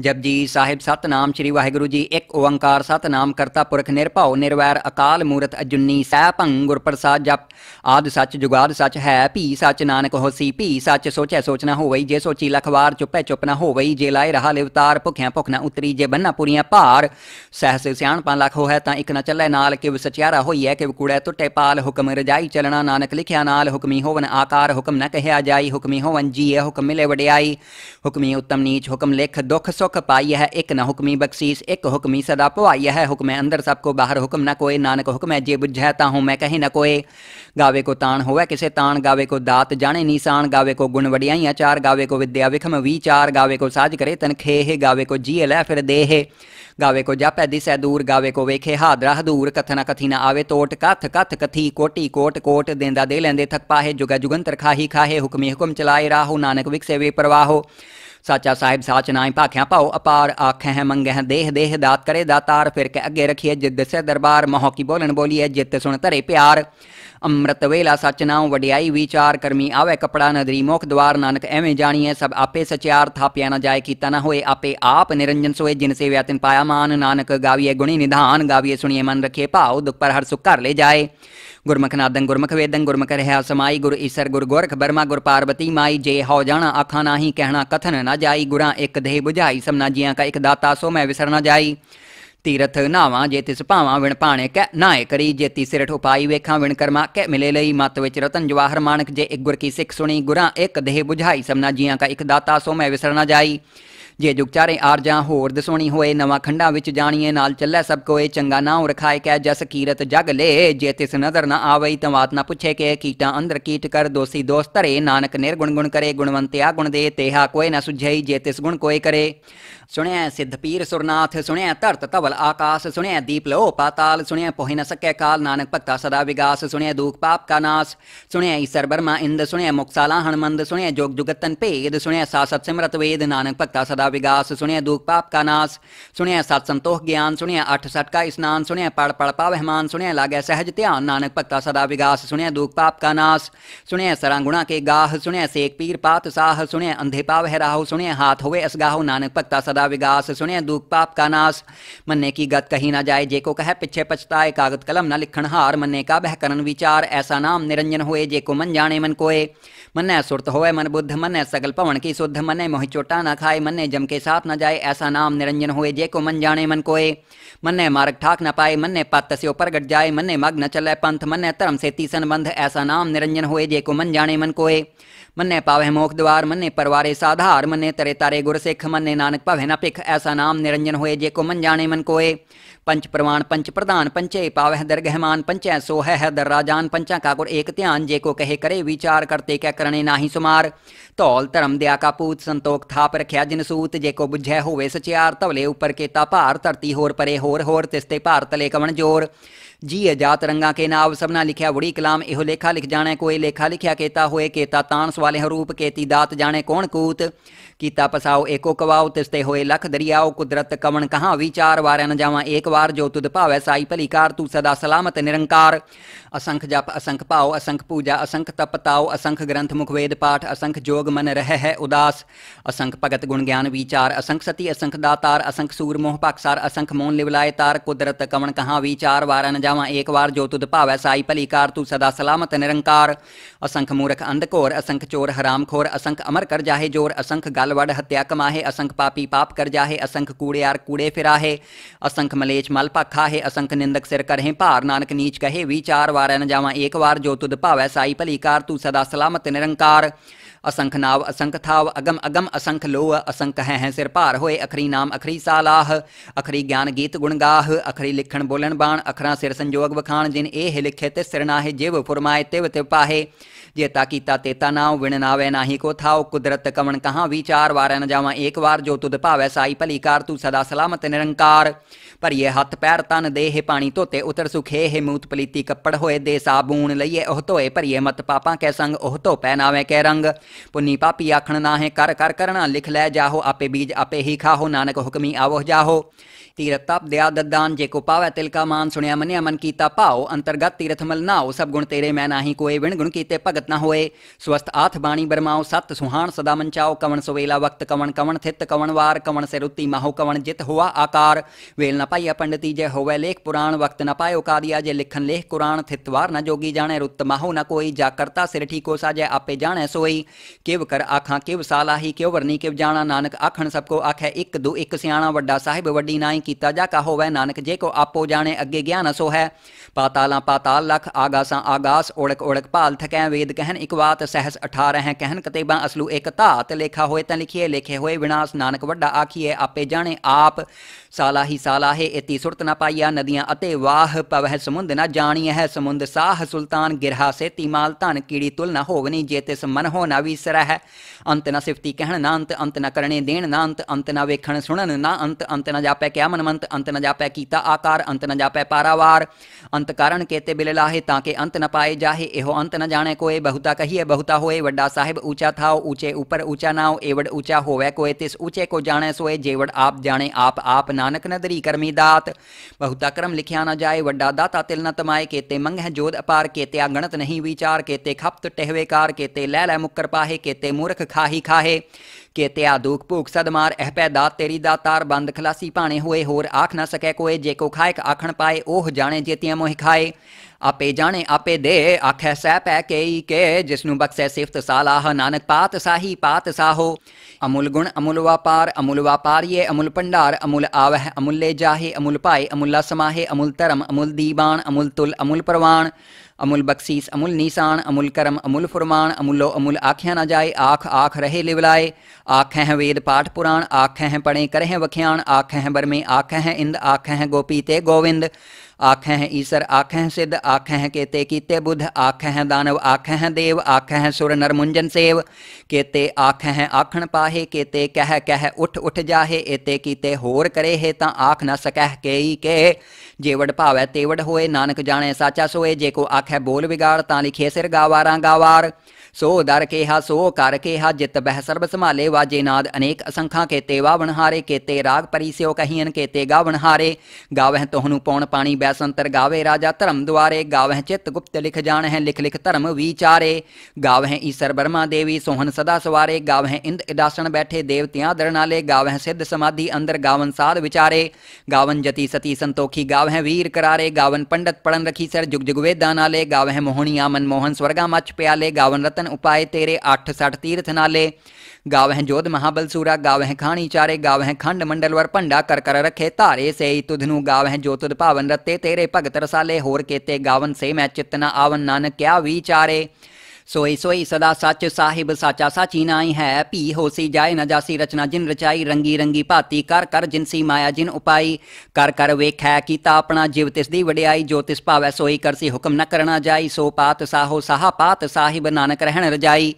जब जी साहिब सत नाम श्री वाहेगुरु जी एक ओंकार नाम करता पुरख निरभाओ निरवैर अकाल मूरत अजुनी सैभंग गुरप्रसाद जप आदि सच जुगाद सच है पी सच नानक हो सी पी सच सोचै सोचना होवई जे सोची लखबार चुपै चुपना होवई जे लाए रहा लिवतार भुख्या भुखना उतरी जे बन्ना पूरी भार सहस स्याणपन लख हो है तो एक न चलै नाल किव सचियारा होई है किव कूड़ै तुटे पाल हुक्म रजाई चलना नानक लिख्या नाल हुक्मी होवन आकार हुक्म न कह जाई हुक्मी होवन जी ए हुक्म मिले वड्याई हुक्मी उत्तम नीच हुक्म लिख दुख तो पाई है एक न हुक्मी बख्शीस एक हुक्मी सदा पवाई है हुक्म अंदर सबको बाहर हुक्म न कोई नानक हुक्म जे बुझहता हूँ मैं कहीं न कोई गावे को तान होवे किसे तान गावे को दात जाने निशान गावे को गुण वडियाई चार गावे को विद्या विखम विचार गावे को साज करे तन खेह गावे को जिये लै फिर देहे गावे को जापै दिसै दूर गावे को वेखे हादरा हदूर कथना कथी न आवे तोट कथ कथ कथी कोटी कोट कोट देंदा दे लेंदे थक पाहे जुगा जुगंतर खाही खाहे हुक्मी हुक्म चलाए राहो नानक विकसे वे प्रवाहो साचा साहिब साच नाई भाख्या पाओ अपार आख है देह देह दात करे दातार फिर के अगे रखिए जिद से दरबार मोह की बोलन बोलिए जित सुन धरे प्यार अमृत वेला सच नाव वडियाई विचार करमी आवे कपड़ा नदरी मोख द्वार नानक एवें जानिए सब आपे सचार थापिया न जाए कीता न होए आपे आप निरंजन सोए जिनसे व्यतिन पाया मान नानक गाविए गुणी निधान गाविए सुनिए मन रखिए पाओ दुख पर हर सुख कर ले जाए गुरमखनादं गुरमुख वेदन गुरमुख रहा समाई गुर ईसर गुर गोरख बर्मा गुर पार्वती माई जे हो जाना आखा ना कहना कथन न जाई गुरा एक देह बुझाई समना जिया का एक दाता सो मैं विसर न जाई तीरथ नावा जे तिस भावा विण पाणे कै नाए करी जेती सिरठ उपाई वेखा विण करमा कै मिले लई मत विच रतन जवाहर मानक जे एक गुर की सिख सुनी गुरा एक देह बुझाई समना जिया का एक दाता सो मैं विसर न जाई ਜੇ ਜੁਗਚਾਰੇ ਆਰ ਜਾਂ ਹੋਰ ਦਸੋਣੀ ਹੋਏ ਨਵਾਂ ਖੰਡਾ ਵਿੱਚ ਜਾਣੀਏ ਨਾਲ ਚੱਲੇ ਸਭ ਕੋਏ ਚੰਗਾ ਨਾਉ ਰਖਾਏ ਕੈ ਜਸ ਕੀਰਤ ਜਗ ਲੇ ਜੇ ਤਿਸ ਨਜ਼ਰ ਨਾ ਆਵਈ ਤਵਾਤ ਨਾ ਪੁੱਛੇ ਕੇ ਕੀਟਾਂ ਅੰਦਰ ਕੀਟ ਕਰ ਦੋਸੀ ਦੋਸਤ ਰੇ ਨਾਨਕ ਨਿਰਗੁਣ ਗੁਣ ਕਰੇ ਗੁਣਵੰਤਿਆ ਗੁਣ ਦੇ ਤੇਹਾ ਕੋਏ ਨਾ ਸੁਝਈ ਜੇ ਤਿਸ ਗੁਣ ਕੋਏ ਕਰੇ सुने सिद्ध पीर सुरनाथ सुने तर्त तवल आकाश सुने दीप लो पाताल सुने पोहे न सके काल नानक भक्ता सदा विगास सुने दुख पाप का नाश सुने ईश्वर बर्मा इंद सुने मुक्साला हनुमंद सुने जोग जुगतन पेद सुने सासत सिमरत वेद नानक भक्ता सदा विगास सुने दुख पाप का नाश सुने सात संतोष ज्ञान सुने अठ सट का स्नान सुने पड़ पड़ पावहमान सुने लागे सहज त्यान नानक भक्ता सदा विगास सुने दुख पाप का नाश सुने सरांगुणा के गाह सुने सेख पीर पात साह सुने अंधे पाव है राहु सुने हाथ होवे असगाहु नानक भक्ता सदा सदा विगास सुने दुख पाप का नाश मन्ने की गत कहीं ना जाए जे को कह पिछे पछताए कागत कलम न लिखण हार मन्ने का बह करण विचार ऐसा नाम निरंजन होए जे को मन जाने मन कोए मन्ने सुरत होए मन बुद्ध मन्ने सगल पवन की शुद्ध मन्ने मोहि चोटा ना खाए मन्ने जम के साथ ना जाए ऐसा नाम निरंजन होए जे को मन जाने मन कोए मन्ने मार्ग ठाक न पाए मन्ने पत्त से ऊपर गट जाए मन्ने मग न चले पंथ मन्ने धर्म से तीसन बंध ऐसा नाम निरंजन होए जे को मन जाने मन कोए मन्ने पावे मोख द्वार मन्ने परवारे साधार मन्ने तरे तारे गुर सिख मन्ने नानक पवे ਕਹਿਣਾ ਭਿਖ ਐਸਾ ਨਾਮ ਨਿਰੰਜਨ ਹੋਏ ਜੇ ਕੋ ਮਨ ਜਾਣੇ ਮਨ ਕੋਏ पंच प्रमाण पंच प्रधान पंचे पावह दरगहमान पंच सो है, है दर्राजान पंचा काकुर एक ध्यान जे को कहे करे विचार करते क्या करने नाही सुमार धौल धर्म दया का पूत संतोख थाप रखिया जिनसूत जे को बुझै होवे सचियार धवले ऊपर केता भार धरती होर परे होर होर तिस्ते भार तले कवन जोर जी अजात रंगा के नाव सबना लिखया वड़ी कलाम इहो लेखा लिख जाने कोई लेखा लिखिया केता होए केता तान सवाले हरूप केती दात जाने कौन कूत कि पसाओ एको कवाओ तिस्ते होए लख दरियाओ कुदरत कवन कहाँ विचार वार न जावा एक वार जो तुद भावै साई भलीकार तू सदा सलामत निरंकार असंख जप असंख पाओ असंख पूजा असंख तप ताओ असंख ग्रंथ मुख वेद पाठ असंख जोग मन रह है उदास असंख भगत गुण ज्ञान विचार असंख सती असंख दातार असंख सूर मोह पाकसार असंख मोहन लिवलाय तार कुदरत कवन कहाँ विचार वार न जावा एक वार जो तुद भावै साई भलीकार तू सदा सलामत निरंकार असंख मूर्ख अंधकोर असंख चोर हराम खोर असंख अमर कर जाहे जोर असंख गल मालवड़ हत्या कमाहे असंख पापी पाप कर जाहे असंख कूड़े आर कूड़े है असंख मलेच मल है असंख निंदक सिर करें भार नानक नीच कहे विचार वार न जावा एक बार जो तुद भावै साई भली कार तू सदा सलामत निरंकार असंख नाव असंख थाव अगम अगम असंख लोह असंख है हैं सिर भार होए अखरी नाम अखरी सालाह अखरी ज्ञान गीत गुण गाह अखरी लिखण बोलन बाण अखरा सिर संजोग बखान जिन ए लिखे ते सिर नाहे जिव फुरमाए तिव तिव पाहे जेता कीता तेता नाव विण नावे नाही को थाव कुदरत कवन कहाँ विचार वारै न जावा एक वार जो तुद भावै साई भली कार तू सदा सलामत निरंकार पर ये हथ पैर तन देह पानी धोते उतर सुखे हे मूत पलीति कपड़ होए दे साबून लइए ओह धोए भरिए मत पापा कै संग ओह धोपै तो नावे कै रंग ਪੁੰਨੀ ਪਾਪੀ ਆਖਣ ਨਾ ਹੈ ਕਰ ਕਰ ਕਰਣਾ ਲਿਖ ਲੈ ਜਾਹੋ ਆਪੇ ਬੀਜ ਆਪੇ ਹੀ ਖਾਹੋ ਨਾਨਕ ਹੁਕਮੀ ਆਵੋ ਜਾਹੋ तीरथ तप दया ददान को पावै तिल का मान सुनिया मनिया मन कीता पाओ अंतर्गत तीरथ मल नाओ सब गुण तेरे मैं नाही कोए विण गुण कीते भगत न होए स्वस्थ आथ बाणी बरमाओ सत सुहाण सदा मंचाओ कवन सुवेला वक्त कवन कवन थित कवन वार कवन सिरुति माहो कवन जित हुआ आकार वेल न पाइया पंडिती जय होवै लेख पुराण वक्त न पायो कादिया जय लिखन लेख कुरान वार न जोगी जाने रुत माहो न कोई जाकरता करता सिर ठीको सा जय आपे जाने सोई किव कर आखा किव सालाही क्यों वरनी किव जाना नानक आखण सबको आखै एक दो एक सियाणा वड्डा साहिब वड्डी नाई ਕੀਤਾ ਜਾ ਕਾ ਹੋਵੇ ਨਾਨਕ ਜੇ ਕੋ ਆਪੋ ਜਾਣੇ ਅੱਗੇ ਗਿਆਨ ਸੋ ਹੈ ਪਾਤਾਲਾਂ ਪਾਤਾਲ ਲਖ ਆਗਾਸਾਂ ਆਗਾਸ ਓੜਕ ਓੜਕ ਭਾਲ ਥਕੈ ਵੇਦ ਕਹਿਨ ਇਕ ਬਾਤ ਸਹਿਸ 18 ਹੈ ਕਹਿਨ ਕਤੇਬਾਂ ਅਸਲੂ ਇਕ ਧਾਤ ਲੇਖਾ ਹੋਏ ਤਾਂ ਲਿਖੀਏ ਲੇਖੇ ਹੋਏ ਵਿਨਾਸ਼ ਨਾਨਕ ਵੱਡਾ ਆਖੀਏ ਆਪੇ ਜਾਣੇ ਆਪ ਸਾਲਾ ਹੀ ਸਾਲਾ ਹੈ ਇਤੀ ਸੁਰਤ ਨਾ ਪਾਈਆ ਨਦੀਆਂ ਅਤੇ ਵਾਹ ਪਵਹਿ ਸਮੁੰਦ ਨਾ ਜਾਣੀ ਹੈ ਸਮੁੰਦ ਸਾਹ ਸੁਲਤਾਨ ਗਿਰਹਾ ਸੇ ਤਿਮਾਲ ਧਨ ਕੀੜੀ ਤੁਲ ਨਾ ਹੋਵਨੀ ਜੇਤਿਸ ਮਨ ਹੋ ਨਾ ਵਿਸਰੈ ਹੈ ਅੰਤ ਨਾ ਸਿਫਤੀ ਕਹਿਣ ਨਾ ਅੰਤ ਅੰਤ ਨਾ ਕਰਨੇ ਦੇਣ ਨਾ ਅੰਤ ਅੰਤ ਨਾ ਵੇਖਣ ਸੁਣਨ ਨਾ ਅੰਤ ਅੰਤ ਨਾ ਜਾਪੈ ਕਿਆ मनमंत अंत न जापै कीता आकार अंत न जापै पारावार अंत कारण केते बिल लाहे ताके अंत न पाए जाहे एहो अंत न जाने कोए बहुता कहिए बहुता होए वड्डा साहिब ऊंचा थाओ ऊंचे ऊपर ऊंचा नाओ एवड ऊंचा होवे कोए तिस ऊंचे को जाने सोए जेवड आप जाने आप आप नानक नदरी करमी दात बहुता कर्म लिखिया न जाए वड्डा दाता तिल न तमाए केते मंग है जोध अपार केते गणत नहीं विचार केते खपत टहवेकार केते लह लह मुक्कर पाहे केते मूर्ख खाही खाहे ਕਿ ਤਿਆ ਦੂਖ ਭੂਖ ਸਦਮਾਰ ਇਹ ਪੈਦਾ ਤੇਰੀ ਦਾ ਤਾਰ ਬੰਦ ਖਲਾਸੀ ਭਾਣੇ ਹੋਏ ਹੋਰ ਆਖ ਨਾ ਸਕੈ ਕੋਏ ਜੇ ਕੋ ਖਾਇਕ ਆਖਣ ਪਾਏ ਉਹ ਜਾਣੇ ਜੇਤੀਆਂ ਮੋਹਿ ਖਾਏ ਆਪੇ ਜਾਣੇ ਆਪੇ ਦੇ ਆਖੈ ਸਹਿ ਪੈ ਕੇਈ ਕੇ ਜਿਸ ਨੂੰ ਬਖਸ਼ੈ ਸਿਫਤ ਸਾਲਾਹ ਨਾਨਕ ਪਾਤ ਸਾਹੀ ਪਾਤ ਸਾਹੋ ਅਮੁਲ ਗੁਣ ਅਮੁਲ ਵਪਾਰ ਅਮੁਲ ਵਪਾਰੀਏ ਅਮੁਲ ਪੰਡਾਰ ਅਮੁਲ ਆਵਹਿ ਅਮੁੱਲੇ ਜਾਹੇ ਅਮੁਲ ਪਾਏ ਅਮੁੱਲਾ ਸਮਾਹੇ ਅਮੁਲ ਧਰਮ ਅਮੁਲ ਦੀਬਾਨ ਅਮੁਲ ਤੁਲ ਅਮੁਲ ਪ੍ਰਵਾਨ अमूल बख्शीस अमुल नीसान अमुल करम अमुल फुरमान अमुलो अमुल आख्या न जाए आख आख रहे लिवलाए आख हैं वेद पाठ पुराण आख हैं पढ़े करें वख्याण आख हैं बरमे आख हैं इंद आख हैं गोपी ते गोविंद आँखें हैं ईसर आँखें हैं सिद्ध आँखें हैं केते कीते बुध आँखें हैं दानव आँखें हैं देव आँखें हैं सुर नरमुंजन सेव केते आँखें हैं आखण पाहे केते कह कह उठ उठ जाहे एते कीते होर करे हे ता आख न सकह के के जेवड़ भावै तेवड़ होए नानक जाने साचा सोए जे को आखे बोल बिगाड़ ता लिखे सिर गावारा गावार सो दर के हा सो हा जित बह सर्व संभाले वा जे नाद अनेक असंखा केते वा वनहारे केते राग परी स्यो कहियन केते गा वनहारे गावह तोहनु पौन पानी बैसंतर गावे राजा धर्म द्वारे गावह चित गुप्त लिख जान है लिख लिख धर्म विचारे गावह ईसर बर्मा देवी सोहन सदा सवारे गावह इंद इदासन बैठे देवतियाँ दरनाले गावह सिद्ध समाधि अंदर गावन साध विचारे गावन जति सती संतोखी गावह वीर करारे गावन पंडित पढ़न रखी सर जुग जुग वेदा नाले गावह मोहनिया मनमोहन स्वर्गा मच प्याले गावन रत रतन उपाय तेरे अठ सठ तीर्थ नाले गाँव हैं जोध महाबलसूरा गाँव हैं खानी चारे गाव हैं खंड मंडलवर भंडा कर कर रखे तारे से ही तुधनु गाँव हैं जो तुद पावन रते तेरे भगत रसाले होर केते गावन से मैं चितना आवन नानक क्या विचारे सोई सोई सदा सच साहिब साचा साची नाई है पी होसी जाए जासी रचना जिन रचाई रंगी रंगी भाती कर कर जिनसी माया जिन उपाई कर कर वेखै कीता अपना जीव तिस दी वडियाई जो तिस भावै सोई करसी हुक्म न करना जाई सो पात साहो साहा पात साहिब नानक रहन रजाई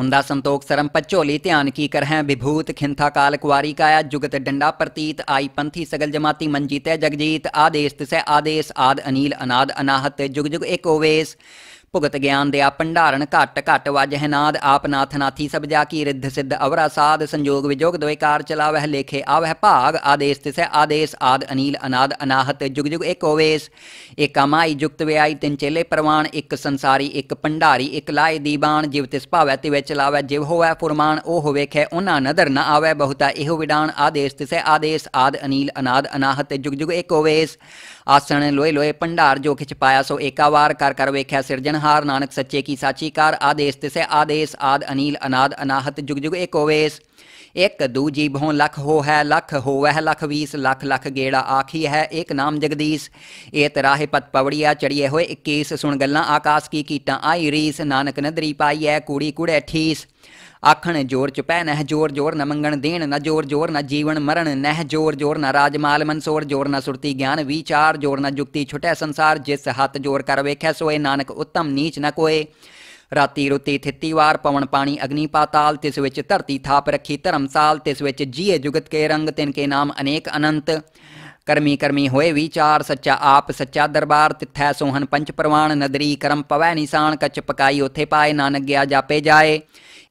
मुंडा संतोख सरम पचोली ध्यान की कर हैं विभूत खिंथा काल कुआरी काया जुगत डंडा प्रतीत आई पंथी सगल जमाती मंजीत जगजीत आदेश तिसै आदेश आद अनिल अनाद अनाहत जुग जुग एक ओवेश ਭੁਗਤ ਗਿਆਨ ਦੇ ਆ ਭੰਡਾਰਨ ਘਟ ਘਟ ਵਜ ਹਨਾਦ ਆਪ ਨਾਥ ਨਾਥੀ ਸਭ ਜਾ ਕੀ ਰਿੱਧ ਸਿੱਧ ਅਵਰਾ ਸਾਧ ਸੰਜੋਗ ਵਿਜੋਗ ਦੋਇਕਾਰ ਚਲਾਵਹਿ ਲੇਖੇ ਆਵਹਿ ਭਾਗ ਆਦੇਸ ਤਿਸੈ ਆਦੇਸ ਆਦ ਅਨੀਲ ਅਨਾਦ ਅਨਾਹਤ ਜੁਗ ਜੁਗ ਏਕ ਹੋਵੇਸ ਏਕਾਮਾਈ ਜੁਗਤ ਵਿਆਈ ਤਿੰਨ ਚੇਲੇ ਪ੍ਰਵਾਨ ਇੱਕ ਸੰਸਾਰੀ ਇੱਕ ਭੰਡਾਰੀ ਇੱਕ ਲਾਏ ਦੀਬਾਨ ਜਿਵ ਤਿਸ ਭਾਵੈ ਤਿਵੈ ਚਲਾਵੈ ਜਿਵ ਹੋਵੈ ਫੁਰਮਾਨ ਉਹ ਹੋਵੇ ਖੈ ਉਹਨਾਂ ਨਦਰ ਨ ਆਵੈ ਬਹੁਤਾ ਇਹੋ ਵਿਡਾਨ ਆਦੇਸ ਤਿਸੈ ਆਦੇਸ ਆਦ ਅਨੀਲ ਅਨਾਦ ਅਨਾਹਤ ਜੁਗ ਜੁਗ ਏਕ ਹੋਵੇਸ ਆਸਣ ਲੋਏ ਲੋਏ ਭੰਡਾਰ ਜੋ ਕਿਛ ਪਾਇਆ ਸੋ ਏਕਾ ਵਾਰ ਕਰ ਕਰ ਵੇਖਿਆ ਸਿਰਜਣ अनहार नानक सच्चे की साची कार आदेश तिसे आदेश आद अनिल अनाद अनाहत जुग जुग एक ओवेश एक दूजी भों लख हो है लख हो वह लख वीस लख लख गेड़ा आखी है एक नाम जगदीश एत राहे पत पवड़िया चढ़िए होए इक्कीस सुन गल्ला आकाश की कीटा आई रीस नानक नदरी पाई है कूड़ी कूड़े ठीस ਆਖਣ ਜੋਰ ਚੁਪੈ ਨਹਿ ਜੋਰ ਜੋਰ ਨ ਮੰਗਣ ਦੇਣ ਨ ਜੋਰ ਜੋਰ ਨ ਜੀਵਨ ਮਰਨ ਨਹਿ ਜੋਰ ਜੋਰ ਨ ਰਾਜਮਾਲ ਮਨਸੋਰ ਜੋਰ ਨ ਸੁਰਤੀ ਗਿਆਨ ਵਿਚਾਰ ਜੋਰ ਨ ਜੁਗਤੀ ਛੁਟੈ ਸੰਸਾਰ ਜਿਸ ਹੱਥ ਜੋਰ ਕਰ ਵੇਖੈ ਸੋਏ ਨਾਨਕ ਉੱਤਮ ਨੀਚ ਨ ਕੋਏ ਰਾਤੀ ਰੁਤੀ ਥਿੱਤੀ ਵਾਰ ਪਵਨ ਪਾਣੀ ਅਗਨੀ ਪਾਤਾਲ ਤਿਸ ਵਿੱਚ ਧਰਤੀ ਥਾਪ ਰੱਖੀ ਧਰਮਸਾਲ ਤਿਸ ਵਿੱਚ ਜੀਏ ਜੁਗਤ ਕੇ ਰੰਗ ਤਿਨ ਕੇ ਨਾਮ ਅਨੇਕ ਅਨੰਤ ਕਰਮੀ ਕਰਮੀ ਹੋਏ ਵਿਚਾਰ ਸੱਚਾ ਆਪ ਸੱਚਾ ਦਰਬਾਰ ਤਿੱਥੈ ਸੋਹਣ ਪੰਚ ਪ੍ਰਵਾਨ ਨਦਰੀ ਕਰਮ ਪਵੈ ਨਿਸ਼ਾਨ ਕਚ ਪਕਾਈ ਉਥੇ ਪਾਏ ਨਾਨਕ ਗਿਆ ਜਾਪੇ ਜਾਏ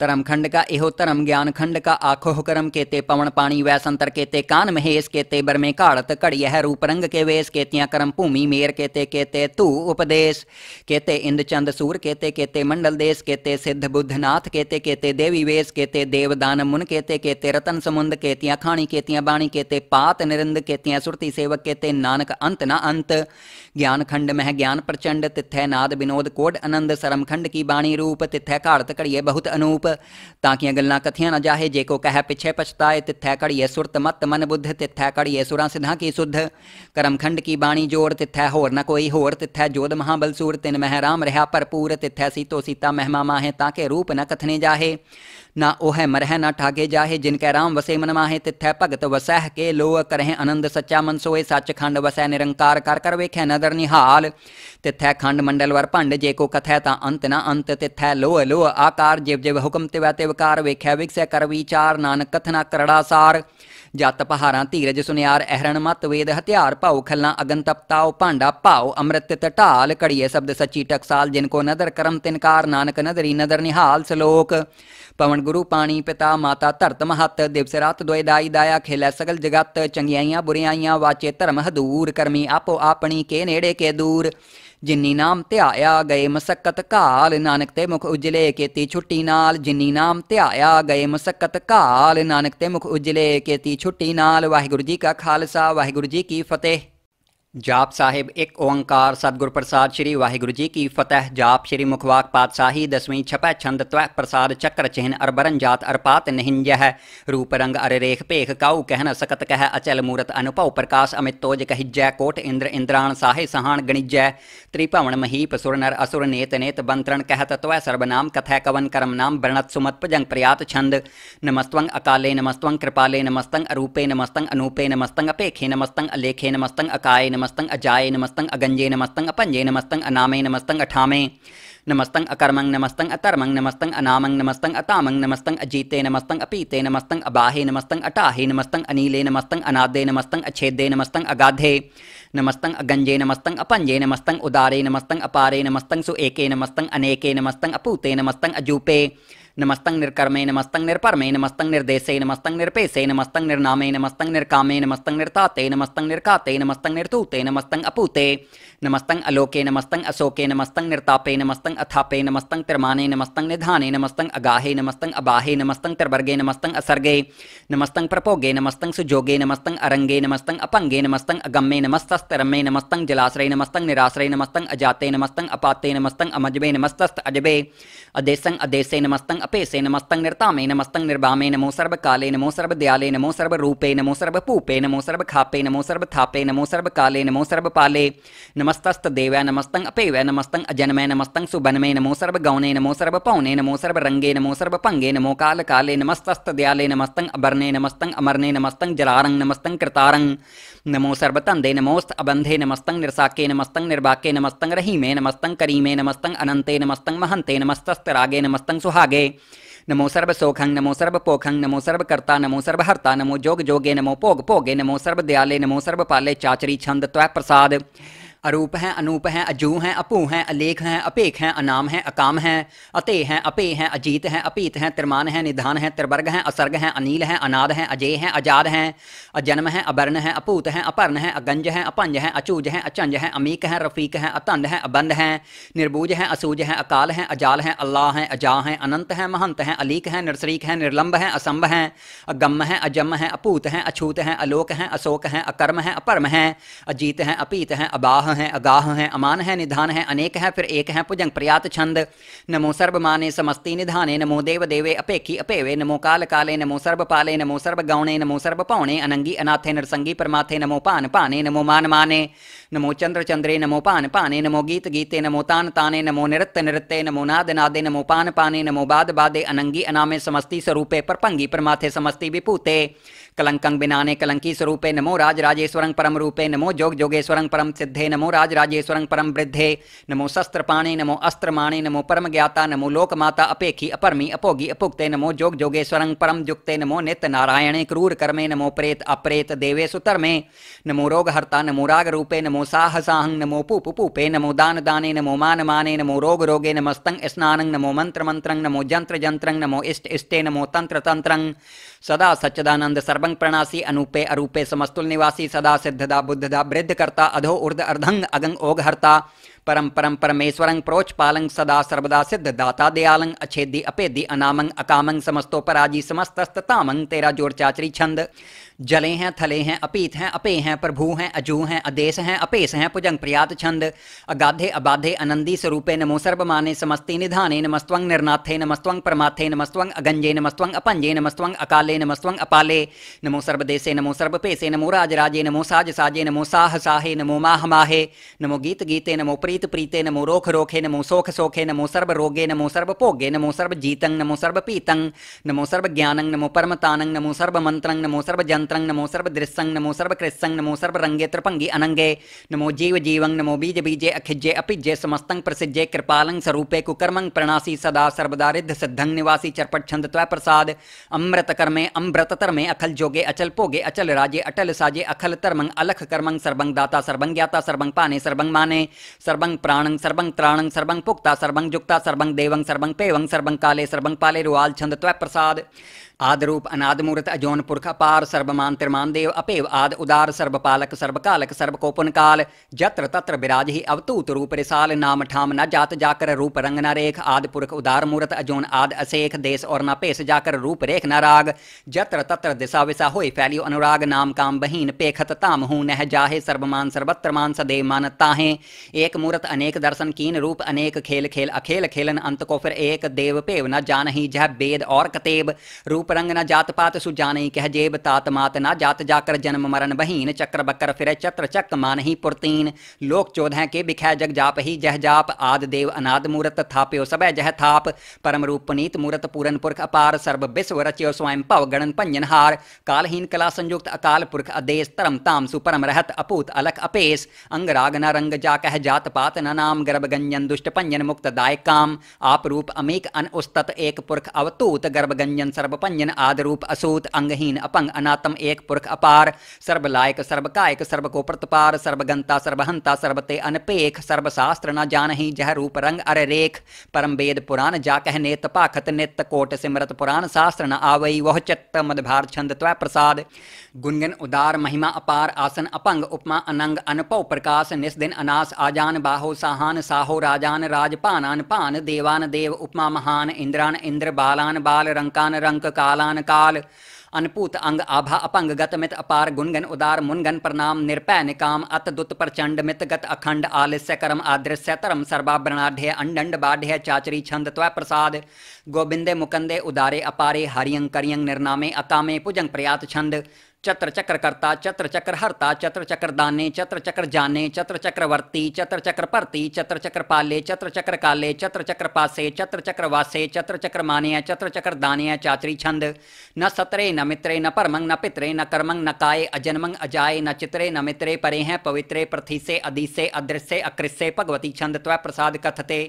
धर्म खंड का एहो धर्म ज्ञान खंड का आखोह करम के ते पवन पाणी वैसंतर के ते कान महेश के ते बर में काड़त कड़ियह रूप रंग के वेश के करम भूमि मेर के ते के ते तू उपदेश के ते इंद चंद सूर के ते के ते मंडल देश के ते सिद्ध बुद्धनाथ के ते के ते देवी वेश के ते देवदान मुन के ते के ते रतन समुंद के खाणी के बाणी के ते पात निरंद के सुरती सेवक के ते नानक अंत ना अंत ज्ञान खंड मह ज्ञान प्रचंड तिथै नाद विनोद कोड आनंद सरम खंड की बाणी रूप तिथै घाड़त घड़िए बहुत अनूप रूप ताकि अगलना कथिया न जाहे जेको कह पिछे पछताए तिथै घड़िए सुरत मत मन बुद्ध तिथै घड़िए सुरा सिधा की सुध करमखंड की बाणी जोर तिथै होर न कोई होर तिथै जोध महाबलसूर तिन मह राम रहा भरपूर तिथै सीतो सीता मेहमा माहे ताके रूप न कथने जाहे ना ओह मरह न ठागे जाहे जिनके राम वसे मन माहे तिथै भगत वसह के लोह करह आनंद सच्चा मन सोए सच खंड वसै निरंकार कर कर वेख नदर निहाल तिथै खंड मंडल वर भंड जे को कथै ता अंत न अंत तिथै लोह लोह आकार जिव जिव हुक्म तिवै तिवकार वेख विकसै कर विचार नानक कथना करड़ा सार ਜਤ पहारा धीरज ਸੁਨਿਆਰ ਅਹਿਰਣ मत वेद हथियार भाओ ਖੱਲਾਂ अगन तपताओ भांडा ਭਾਉ अमृत ਟਟਾਲ ਘੜੀਏ ਸ਼ਬਦ ਸੱਚੀ ਟਕਸਾਲ ਜਿਨ ਕੋ ਨਦਰ ਕਰਮ ਤਿਨਕਾਰ ਨਾਨਕ ਨਦਰੀ ਨਦਰ ਨਿਹਾਲ ਸ਼ਲੋਕ ਪਵਨ ਗੁਰੂ ਪਾਣੀ ਪਿਤਾ ਮਾਤਾ ਧਰਤ ਮਹਤ ਦਿਵਸ ਰਾਤ ਦੁਇ ਦਾਈ ਦਾਇਆ ਖੇਲੇ ਸਗਲ ਜਗਤ ਚੰਗਿਆਈਆਂ ਬੁਰਿਆਈਆਂ ਵਾਚੇ ਧਰਮ ਹਦੂਰ ਕਰਮੀ ਆਪੋ ਆਪਣੀ ਕੇ ਨੇੜੇ ਕੇ ਦੂਰ ਜਿਨੀ ਨਾਮ ਧਿਆਇਆ ਗਏ ਮਸਕਤ ਕਾਲ ਨਾਨਕ ਤੇ ਮੁਖ ਉਜਲੇ ਕੀਤੀ ਛੁੱਟੀ ਨਾਲ ਜਿਨੀ ਨਾਮ ਧਿਆਇਆ ਗਏ ਮਸਕਤ ਕਾਲ ਨਾਨਕ ਤੇ ਮੁਖ ਉਜਲੇ ਕੀਤੀ ਛੁੱਟੀ ਨਾਲ ਵਾਹਿਗੁਰੂ ਜੀ ਕਾ ਖਾਲਸਾ ਵਾਹਿਗੁਰੂ ਜੀ ਕੀ ਫਤਿਹ जाप साहिब एक ओंकार सतगुर प्रसाद श्री वाहिगुरु जी की फतह जाप श्री मुखवाक पातशाही दसवीं छपै छंद त्वह प्रसाद चक्र चिन्ह अरबरन जात अरपात निहिंज है रूप रंग अर रेख पेख काऊ कहन सकत कह अचल मूरत अनुभव प्रकाश अमित तोज कहिजय कोट इंद्र इंद्राण साहे सहान गणिजय त्रिभवन महीप सुर नर असुर नेत नेत बंत्रण कहत त्वह सर्वनाम कथय कवन करम नाम वर्णत सुमत पजंग प्रयात छंद नमस्तंग अकाले नमस्तंग कृपाले नमस्तंग अरूपे नमस्तंग अनूपे नमस्तंग अपेखे नमस्तंग अलेखे नमस्तंग अकाये नमस्त नमस्तंग अजाय नमस्तंग अगंजे नमस्तंग अपंजे नमस्तंग अनामे नमस्तंग अठामे नमस्तंग अकर्मंग नमस्तंग अतर्मंग नमस्तंग अनामंग नमस्तंग अतामंग नमस्तंग अजीते नमस्तंग अपीते नमस्तंग अबाहे नमस्तंग अटाहे नमस्तंग अनीले नमस्तंग अनादे नमस्तंग अच्छेदे नमस्तंग अगाधे नमस्तंग अगंजे नमस्तंग अपंजे नमस्तंग उदारे नमस्तंग अपारे नमस्तंग सुएके नमस्तंग अनेके नमस्तंग अपूते नमस्तंग अजूपे नमस्तंग निर्कर्मे नमस्तंग निर्परमे नमस्तंग निर्देशे नमस्तंग निर्पेशे नमस्तंग निर्नामे नमस्तंग निर्कामे नमस्तंग निर्ताते नमस्तंग निर्काते नमस्तंग निर्तूते नमस्तंग अपूते नमस्तंग अलोके नमस्तंग अशोके नमस्तंग निर्तापे नमस्तंग अथापे नमस्तंग तिरमाने नमस्तंग निधाने नमस्तंग अगाहे नमस्तंग अबाहे नमस्तंग तिरवर्गे नमस्तंग असर्गे नमस्तंग प्रपोगे नमस्तंग सुजोगे नमस्तंग अरंगे नमस्तंग अपंगे नमस्तंग अगम्ये नमस्तस्तरम्ये नमस्तंग जलाश्रय नमस्तंग निराश्रय नमस्तंग अजाते नमस्तंग अपाते नमस्तंग अमजबे नमस्तस्त अजबे अदेसंग अदेसे नमस्तंग अपेसे नमस्तंग निर्तामे नमस्तंग निर्वामे नमो काले नमो दयाले नमो रूपे नमो पूपे नमो खापे नमो थापे नमो काले नमो नमस्तस्त नमस्तस्तदेव नमस्तंग अपेव नमस्तंग अजनमे नमस्तंग सुबनमे नमो गौने नमो पौने नमो रंगे नमो पंगे नमो नमस्तस्त दयाले नमस्तंग अबरने नमस्तंग अमरने नमस्तंग जरारंग नमस्तंग कृतारंग नमो सर्वतंदे नमोस्त अबंधे नमस्तंग निरसाके नमस्तंग निर्वाके नमस्तंग रहीमे नमस्तंग करीमे नमस्तंग अनंते नमस्तंग महंते नमस्तस्त तरागे नमस्तंग सुहागे नमो सर्व सोखंग नमो सर्व पोखंग नमो सर्व कर्ता नमो सर्व हर्ता नमो जोग जोगे नमो भोग भोगे नमो सर्व दयाले नमो सर्व पाले चाचरी छंद त्वय प्रसाद अरूप हैं अनूप हैं अजू हैं अपू हैं अलेख हैं अपेख हैं अनाम हैं अकाम हैं अते हैं अपे हैं अजीत हैं अपीत हैं त्रिमान हैं निधान हैं त्रिवर्ग हैं असर्ग हैं अनिल हैं अनाद हैं अजय हैं अजाद हैं अजन्म हैं अबर्ण हैं अपूत हैं अपर्ण हैं अगंज हैं अपंज हैं अचूज हैं अचंज हैं अमीक हैं रफीक हैं अतंध हैं अबंध हैं निर्बूज हैं असूज हैं अकाल हैं अजाल हैं अल्लाह हैं अजा हैं अनंत हैं महंत हैं अलीक हैं नृसरीक हैं निर्लंब हैं असंब हैं अगम हैं अजम हैं अपूत हैं अछूत हैं अलोक हैं अशोक हैं अकर्म हैं अपर्म हैं अजीत हैं अपीत हैं अबाह हैं अगाह हैं अमान हैं निधान हैं अनेक हैं फिर एक हैं पुजंग प्रयात छंद नमो सर्व माने समस्ति निधाने नमो देव देवे अपेखी अपेवे नमो काल काले नमो सर्व पाले नमो सर्व गौणे नमो सर्व पौणे अनंगी अनाथे नरसंगी परमाथे नमो पान पाने नमो मान माने नमो चंद्र चंद्रे नमो पान पाने नमो गीत गीते नमो तान ताने नमो नृत्य नृत्य नमो नाद नादे नमो पान पाने नमो बाद बादे अनंगी अनामे समस्ती स्वरूपे परपंगी परमाथे समस्ती विपूते कलंकं बिनाने कलंकी स्वरूपे नमो राज राजेश्वरं परम रूपे नमो जोग जोगेश्वरं परम सिद्धे नमो राज राजेश्वरं परम वृद्धे नमो शस्त्रपाणे नमो अस्त्रमाणे नमो परम ज्ञाता नमो लोकमाता अपेखी अपरमी अपोगी अपुक्ते नमो जोग जोगेश्वरं परम युक्ते नमो नित्य नारायणे क्रूर कर्मे नमो प्रेत अप्रेत देवे सुतर्मे नमो रोगहर्ता नमो राग रूपे नमो साहसाहं नमो पूप पूपे नमो दान दाने नमो मान माने नमो रोग रोगे नमस्तंग स्नानं नमो मंत्र मंत्रं नमो जंत्र जंत्रं नमो इष्ट इष्टे नमो तंत्र तंत्रं सदा सच्चदानंद सर्वंग प्रणासी अनूपे अरूपे समस्तुल निवासी सदा सिद्धदा बुद्धदा वृद्ध करता अधो ऊर्ध अर्धंग अगंग ओघ हरता परम परम परमेश्वरंग प्रोच पालंग सदा सर्वदा सिद्ध दाता दयालंग अछेदी अपेदी अनामंग अकामंग समस्तो पराजी समस्तस्त तामंग तेरा जोर चाचरी छंद जले हैं थले हैं अपीत हैं अपे हैं प्रभु हैं अजू हैं अदेश हैं अपेश हैं पुजंग प्रयात छंद अगाधे अबाधे अनंदी स्वरूपे नमो सर्वमाने समस्ति निधाने नमस्वंग निर्नाथे नमस्वंग परमाथे नमस्वंग अगंजे नमस्वंग अपंजे नमस्वंग अकाले नमस्वंग अपाले नमो सर्वदेशे नमो सर्वपेशे नमो राजे नमो साज साजे नमो साह साहे नमो माह माहे नमो गीत गीते नमो प्रीत प्रीते नमो रोख रोखे नमो सोख सोखे नमो सर्व रोगे नमो सर्व भोगे नमो सर्व जीतंग नमो सर्व पीतंग नमो सर्व ज्ञानंग नमो परमतानंग नमो सर्व मंत्रंग नमो सर्व जन सर्वतंत्रं नमो सर्व सर्वदृस्सं नमो सर्व सर्वकृत्सं नमो सर्व रंगे त्रिपङ्गि अनंगे नमो जीव जीवं नमो बीज बीजे अखिज्ये अपिज्ये समस्तं प्रसिज्ये कृपालंग स्वरूपे कुकर्मं प्रणासी सदा सर्वदारिद्ध सिद्धंग निवासी चरपट छंद त्वय प्रसाद अमृत कर्मे अमृत तरमे अखल जोगे अचल पोगे अचल राजे अटल साजे अखल तरमंग अलख कर्मंग सर्वंग दाता सर्वंग ज्ञाता सर्वंग पाने सर्वंग माने सर्वंग प्राणंग सर्वंग त्राणंग सर्वंग पुक्ता सर्वंग जुक्ता सर्वंग देवंग सर्वंग पेवंग सर्वंग काले सर्वंग पाले रुआल छंद त्वय प्रसाद आदरूप अनादमूर्त अजोन पुरख अपार सर्वमान त्रिमान देव अपेव आद उदार सर्वपालक सर्व सर्वकोपन काल जत्र तत्र विराज ही अवतूत रूप रिसाल नाम ठाम न जात जाकर रूप रंग न रेख आद पुरख उदार मूर्त अजोन आद असेख देश और न पेश जाकर रूप रेख न राग जत्र तत्र दिशा विशा होय फैलियो अनुराग नाम काम बहीन पेखत ताम हूँ नह जाहे सर्वमान सर्वत्र मान सदैव मान ताहे एक मूर्त अनेक दर्शन कीन रूप अनेक खेल खेल अखेल खेलन अंत को फिर एक देव पेव न जान ही जह वेद और कतेब रूप रंग न जात पात सुजानई कह जेब तात मात ना जात जाकर जन्म मरण बहीन चक्र बकर फिर चत्र चक ही पुरतीन लोक चौदह के बिखै जग जाप ही जह जाप आद देव अनाद मूरत थाप्यो सब जह थाप परम रूप नीत मूरत पूरन पुरख अपार सर्व विश्व रच्यो स्वयं भव गणन भंजन हार कालहीन कला संयुक्त अकाल पुरख अदेश तरम ताम सुपरम रहत अपूत अलख अपेश अंग राग न रंग जा कह जात पात न नाम गर्भ गंजन दुष्ट भंजन मुक्त दाय काम आप रूप अमीक अन उस्तत एक पुरख अवतूत गर्भ गंजन सर्व पंजन యన ఆదరూప అసూత అంగహీన అపంగ అనాతమ ఏక పుర్క ಅಪార్ సర్బలాయక్ సర్వకాయక్ సర్వకోపృతపార్ సర్వగంతా సర్వహంతా సర్వతే అనపేఖ సర్వశాస్త్రన జ్ఞానహి జహ రూప రంగ్ అర రేఖ పరమవేద పురాణ జా కెనే తపక్త నిత్ కోట్ సిమృత పురాణ శాస్త్రన అవై వహచత్త మద్భార్ చందత్వ ప్రసాద్ గునగన ఉదార్ మహిమ ಅಪార్ ఆసన అపంగ ఉపమా అనంగ అనుపౌ ప్రకాశ నిస్దిన అనాస్ ఆజన్ బాహో సాహన్ సాహో రాజాన రాజపానన్ భాన్ దేవన్ దేవ ఉపమా মহান ఇంద్రన్ ఇంద్ర బాలన్ బాల రంకన్ రంక్ कालान काल अनपूत अंग आभा अपंग गत मित अपार गुणगन उदार मुनगन प्रणाम निर्पय निकाम अत दुत प्रचंड मित गत अखंड आलस्य कर्म आदृश्य तरम सर्वाभरणाढ़ अंडंड बाढ़ चाचरी छंद त्वय प्रसाद गोविंदे मुकंदे उदारे अपारे हरियं करियं निर्नामे अकामे पुजंग प्रयात छंद चत्र चक्र करता चत्र चक्र हरता चत्र चक्र दाने चत्र चक्र जाने चत्र वर्ती चत्र चक्र परती चत्र चक्र पाले चत्र चक्र काले चत्र चक्र पासे चत्र चक्र वासे चत्र चक्र मान्य चत्र चक्र दान्य चात्री छंद न सत्रे न मित्रे न परमंग न पित्रे न कर्मंग न काय अजन्मंग अजाय न चित्रे न मित्रे परे हैं पवित्रे प्रथिसे से अधि अदृश्य अकृष्य भगवती छंद त्व प्रसाद कथते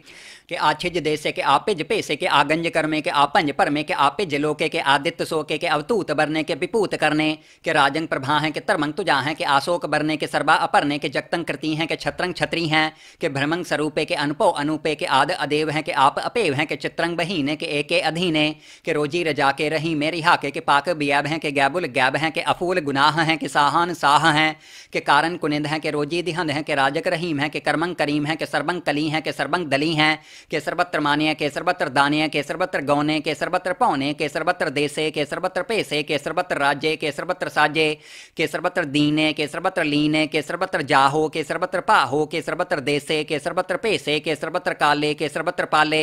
के आछिज देसे के आपिज पेसे के आगंज कर्मे के आपंज परमे के आपिज लोके के आदित्य सोके के अवतूत बरने के विपूत करने के राजंग प्रभा हैं के तरमंग तुजा हैं के आशोक बरने के सर्वा अपरने के जगतंग कृति हैं के छत्रंग छत्री हैं के भ्रमंग स्वरूपे के अनुपो अनुपे के आद अदेव हैं के आप अपेव हैं के चित्रंग बहीने के एके अधीने के रोजी रजा के रही मे रिहा के, पाक बियाब हैं के गैबुल गैब हैं के अफूल गुनाह हैं के साहान साह हैं के कारण कुनिंद हैं के रोजी दिहंद हैं के राजक रहीम हैं के करमंग करीम हैं के सर्वंग कली हैं के सर्वंग दली हैं के सर्वत्र मान्य के सर्वत्र दान्य के सर्वत्र गौने के सर्वत्र पौने के सर्वत्र देशे के सर्वत्र पैसे के सर्वत्र राज्य के सर्वत्र साजे के सर्वत्र दीने के सर्वत्र लीने के सर्वत्र जाहो के सर्वत्र पाहो के सर्वत्र देसे के सर्वत्र पेसे के सर्वत्र काले के सर्वत्र पाले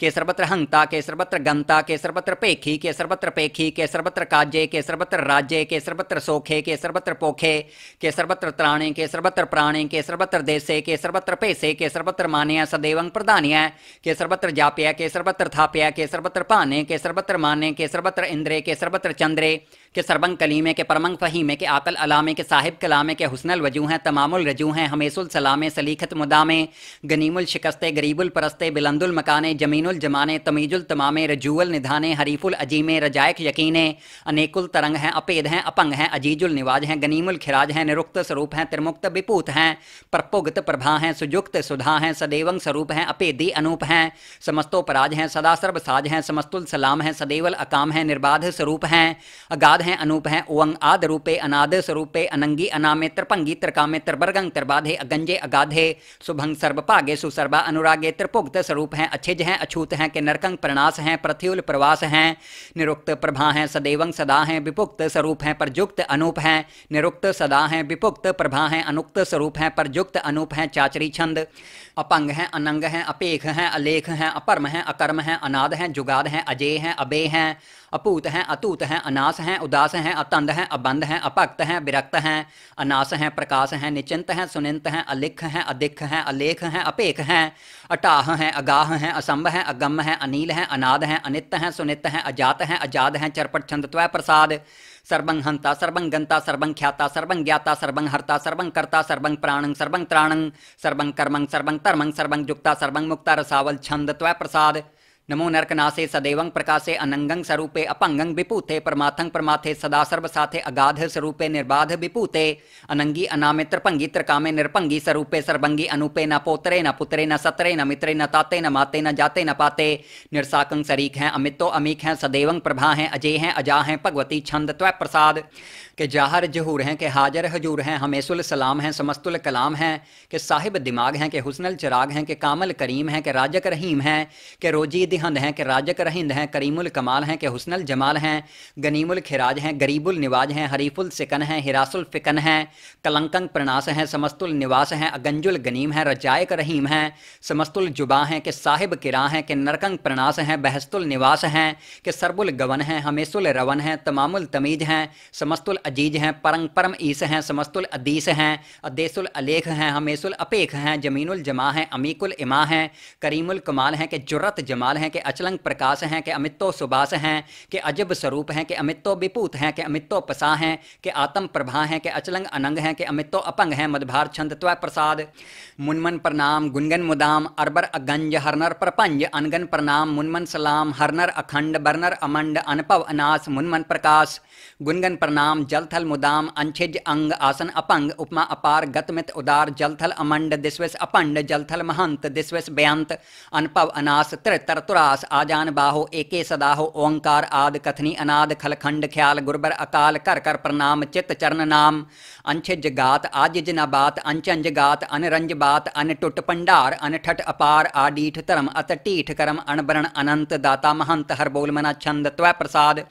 के सर्वत्र हंगता के सर्वत्र गंता के सर्वत्र पेखी के सर्वत्र पेखी के सर्वत्र काजे के केसरपत्र राज्य सर्वत्र सोखे के सर्वत्र पोखे के सर्वत्र त्राणे सर्वत्र प्राणे केसरपत्र देसे सर्वत्र पैसे सर्वत्र मान्या सदैवं प्रधान्य सर्वत्र जाप्या के सर्वत्र थाप्या के सर्वत्र पाने के सर्वत्र माने के सर्वत्र इंद्रे के सर्वत्र चंद्रे के सर्वंग कलीमे के परमंग फ़हीमे के आकल अलामे के साहिब कलामे के हुसनल वजू हैं तमामुल रजू हैं हमेसुल सलामे सलीखत मुदामे गनीमुल शिकस्ते गरीबुल परस्ते बिलंदुल मकाने जमीन अमीनुल जमाने तमीजुल तमामे रजूअल निधाने हरीफुल अजीमे रजायक यकीने अनेकुल तरंग हैं अपेद हैं अपंग हैं अजीजुल निवाज हैं गनीमुल खिराज हैं निरुक्त स्वरूप हैं त्रिमुक्त विपूत हैं प्रपुगत प्रभा हैं सुजुक्त सुधा हैं सदैवंग स्वरूप हैं अपेदी अनूप हैं समस्तोपराज हैं सदा सर्वसाज हैं समस्तुल सलाम हैं सदैवल अकाम हैं निर्बाध स्वरूप हैं अगाध हैं अनूप हैं उवंग आद रूपे अनाद स्वरूपे अनंगी अनामे त्रिपंगी त्रिकामे त्रबरगंग त्रिबाधे अगंजे अगाधे सुभंग सर्वभागे सुसर्वा अनुरागे त्रिपुक्त स्वरूप हैं अछिज हैं अच्छु अछूत हैं कि नरकंग प्रणास हैं प्रत्युल प्रवास हैं निरुक्त प्रभा हैं सदैवं सदा हैं विपुक्त स्वरूप हैं प्रयुक्त अनूप हैं निरुक्त सदा हैं विपुक्त प्रभा हैं अनुक्त स्वरूप हैं परयुक्त अनूप हैं चाचरी छंद अपंग हैं अनंग हैं अपेख हैं अलेख हैं अपर्म हैं अकर्म हैं अनाद हैं जुगाद हैं अजय हैं अबे हैं अपूत हैं अतूत हैं अनास हैं उदास हैं अतंद हैं अबंध हैं अपक्त हैं विरक्त हैं अनास हैं प्रकाश हैं निचिंत हैं सुनिंत हैं अलिख हैं अधिक हैं अलेख हैं अपेख हैं अटाह हैं अगाह हैं असंभ हैं अगम हैं अनिल हैं अनाद हैं अनित हैं सुनित हैं अजात हैं अजाद हैं चरपट छंद प्रसाद सर्वं हंता सर्वं गंता सर्वं ख्याता सर्वं ज्ञाता सर्वं हर्ता सर्वं कर्ता सर्वं प्राणं सर्वं त्राणं सर्वं कर्मं सर्वं तर्मं सर्वं जुक्ता सर्वं मुक्ता रसावल छंद प्रसाद नमो नरकनासे सदैवं प्रकाशे अनंगं स्वरूपे अपंगं विपूते परमाथं परमाथे सदा सर्वसाथे अगाध स्वरूपे निर्बाध विपूते अनंगी अनामित्र पंगी त्रकामे निरपंगी स्वरूपे सर्वंगी अनुपे न पोत्रे न पुत्रे न सत्रे न मित्रे न ताते न माते न जाते न पाते निरसाकं सरीक हैं अमितो अमीक हैं सदैवं प्रभा हैं अजय हैं अजा हैं भगवती छंद त्वय प्रसाद कि जाहर जहूर हैं कि हाजर हजूर हैं हमेसुल सलाम हैं समस्तुल कलाम हैं कि साहिब दिमाग हैं कि हुसनल चिराग हैं कि कामल करीम हैं कि राजक रहीम हैं कि रोजी दिहंद हैं कि राजक रहिंद हैं करीमुल कमाल हैं कि हुसनल जमाल हैं गनीमुल खिराज हैं गरीबुल निवाज हैं हरीफुल सिकन हैं हिरासुल फ़िकन हैं कलंकंग प्रणास हैं समस्तुल निवास हैं अगंजुल गनीम हैं रजायक रहीम हैं समस्तुल जुबा हैं कि साहिब किरा हैं कि नरकंग प्रणास हैं बहस्तुल निवास हैं कि सरबुल गवन हैं हमेसुल रवन हैं तमामुल तमीज हैं समस्तुल अजीज हैं परम परम ईस हैं समस्तुल अदीस हैं अदेसुल अलेख हैं हमेसुल अपेख हैं जमीनुल जमा हैं अमीकुल इमा हैं करीमुल कमाल हैं कि जुरत जमाल हैं कि अचलंग प्रकाश हैं कि अमितो सुबास हैं कि अजब स्वरूप हैं कि अमितो विपूत हैं कि अमितो पसा हैं कि आत्म प्रभा हैं कि अचलंग अनंग हैं कि अमितो अपंग हैं मदभार छंद त्व प्रसाद मुनमन प्रणाम गुनगन मुदाम अरबर अगंज हरनर प्रपंज अनगन प्रणाम मुनमन सलाम हरनर अखंड बरनर अमंड अनपव अनास मुनमन प्रकाश गुनगन प्रणाम जल थल मुदाम अंछिज अंग आसन अपंग उपमा अपार गतमित उदार जल थल अमंड दिस्विस अपंड जल थल महंत दिस्विस बेअंत अनपव अनास त्र तरतुरास आजान बाहो एके सदाहो ओंकार आद कथनी अनाद खलखंड ख्याल गुरबर अकाल कर कर प्रणाम चित चरण नाम अंछिज गात आजिज न बात अंचंज गात अनरंज बात अनटुट पंडार अनठट अपार आडीठ तरम अतटीठ करम अनबरण अनंत दाता महंत हर बोल मना छंद त्वय प्रसाद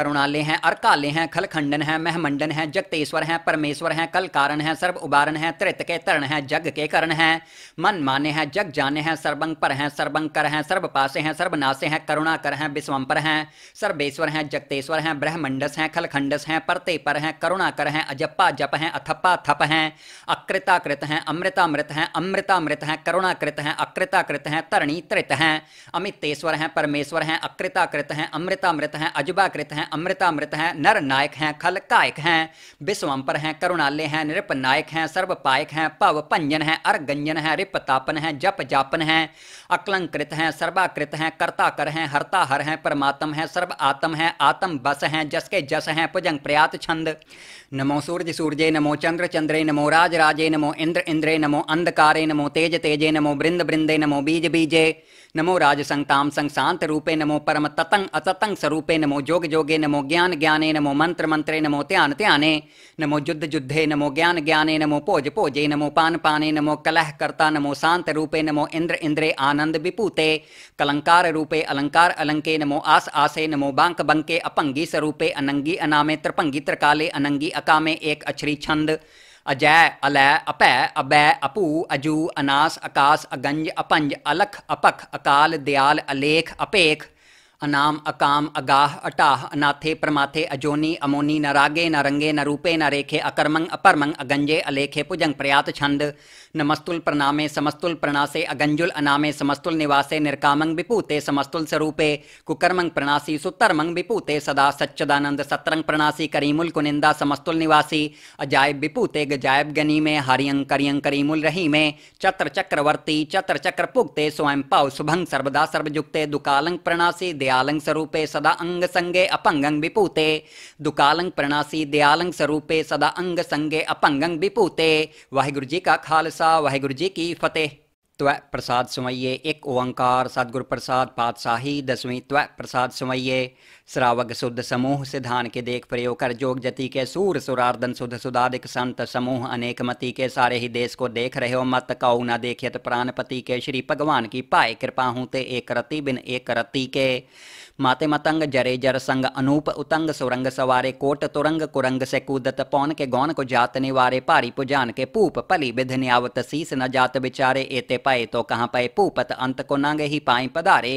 करुणाले हैं अर्काले हैं खलखंडन है है मंडन हैं जगतेश्वर है परमेश्वर है कल कारण है सर्व उबारण है त्रित के तरण है जग के करण है मन माने हैं जग जाने हैं सर्वंग पर हैं सर्वंग कर हैं सर्व पासे हैं सर्वनाशे हैं करुणा कर हैं विश्वम पर हैं सर्वेश्वर हैं जगतेश्वर हैं ब्रह्मंडस हैं खलखंडस हैं परते पर हैं करुणा कर हैं अजप्पा जप हैं अथप्पा थप हैं अकृताकृत हैं अमृतामृत हैं अमृतामृत हैं करुणाकृत हैं अकृताकृत हैं तरणी त्रित हैं अमितेश्वर हैं परमेश्वर हैं अकृताकृत हैं अमृतामृत हैं अजबाकृत हैं अमृतामृत हैं नर नायक हैं खल का सहायक हैं विश्वम्पर हैं करुणालय हैं नृप नायक हैं सर्वपायक हैं पव पंजन हैं अर्गंजन हैं रिपतापन हैं जप जापन हैं अकलंकृत हैं सर्वाकृत हैं कर्ता कर हैं हरता हर हैं परमात्म हैं सर्व आत्म हैं आत्म बस हैं जस के जस हैं पुजंग प्रयात छंद नमो सूर्य सूर्य नमो चंद्र चंद्रे नमो राज राजे नमो इंद्र इंद्रे नमो अंधकारे नमो तेज तेजे नमो बृंद बृंदे नमो बीज बीजे नमो राजसंताम शांत रूपे नमो परम ततंग अततंग स्वरूपे नमो जोग जोगे नमो ज्ञान ज्ञाने नमो मंत्र मंत्रे नमो ध्यान ध्याने नमो युद्ध युद्धे नमो ज्ञान ज्ञाने नमो भोज भोजे नमो पान पाने नमो कलह कर्ता नमो शांत रूपे नमो इंद्र इंद्रे आनंद विपूते कलंकार रूपे अलंकार अलंके नमो आस आसे नमो बांक बंके अपंगी स्वरूपे अनंगी अनामे त्रिपंगी त्रिकाले अनंगी अकामे एक अछरी छंद अजय अलय अपै अबै अपू अजू अनास अकाश अगंज अपंज अलख अपख अकाल दयाल अलेख अपेख अनाम अकाम अगाह अटाह अनाथे प्रमाथे अजोनी अमोनी नरागे नरंगे नरूपे नरेखे अकर्मंग अपरमंग अगंजे अलेखे पुजंग प्रयात छंद नमस्तुल प्रणामे समस्तुल प्रणासे अगंजुल अनामे समस्तुल निवासे निरकामंग विपूते समस्तुल स्वरूपे कुकर्मंग प्रणासी सुतरमंग विपूते सदा सच्चदानंद सतरंग प्रणासी करीमुल कुनिंदा समस्तुल निवासी अजायब विपूते गजायब गनी में हरियंग करियंग करीमुल रही में चत्र चक्रवर्ती चत्र चक्र पुगते स्वयं पाव शुभंग सर्वदा सर्वजुक्ते दुकालंग प्रणासी दयालंग स्वरूपे सदा अंग संगे अपंगंग विपूते दुकालंग प्रणासी दयालंग स्वरूपे सदा अंग संगे अपंगंग विपूते वाहिगुरु जी का खालसा वाहिगुरु जी की फतेह त्व प्रसाद सुमये एक ओंकार सदगुरु प्रसाद पातशाही दसवीं त्व प्रसाद सुमये श्रावक शुद्ध समूह सिद्धान के देख प्रयोग कर जोग जति के सूर सुरार्दन शुद्ध सुदादिक संत समूह अनेक मति के सारे ही देश को देख रहे हो मत कऊ न देखियत तो प्राणपति के श्री भगवान की पाए कृपा हूँ ते एक रति बिन एक रति के मातेमतंग मतंग जरे जर संग अनूप उतंग सुरंग सवारे कोट तुरंग कुरंग से कूदत पौन के गौन को जात निवारे पारी पुजान के पूप पली बिध न्यावत शीस न जात बिचारे एते पाए तो कहाँ पाए पूपत अंत को नांग ही पाए पदारे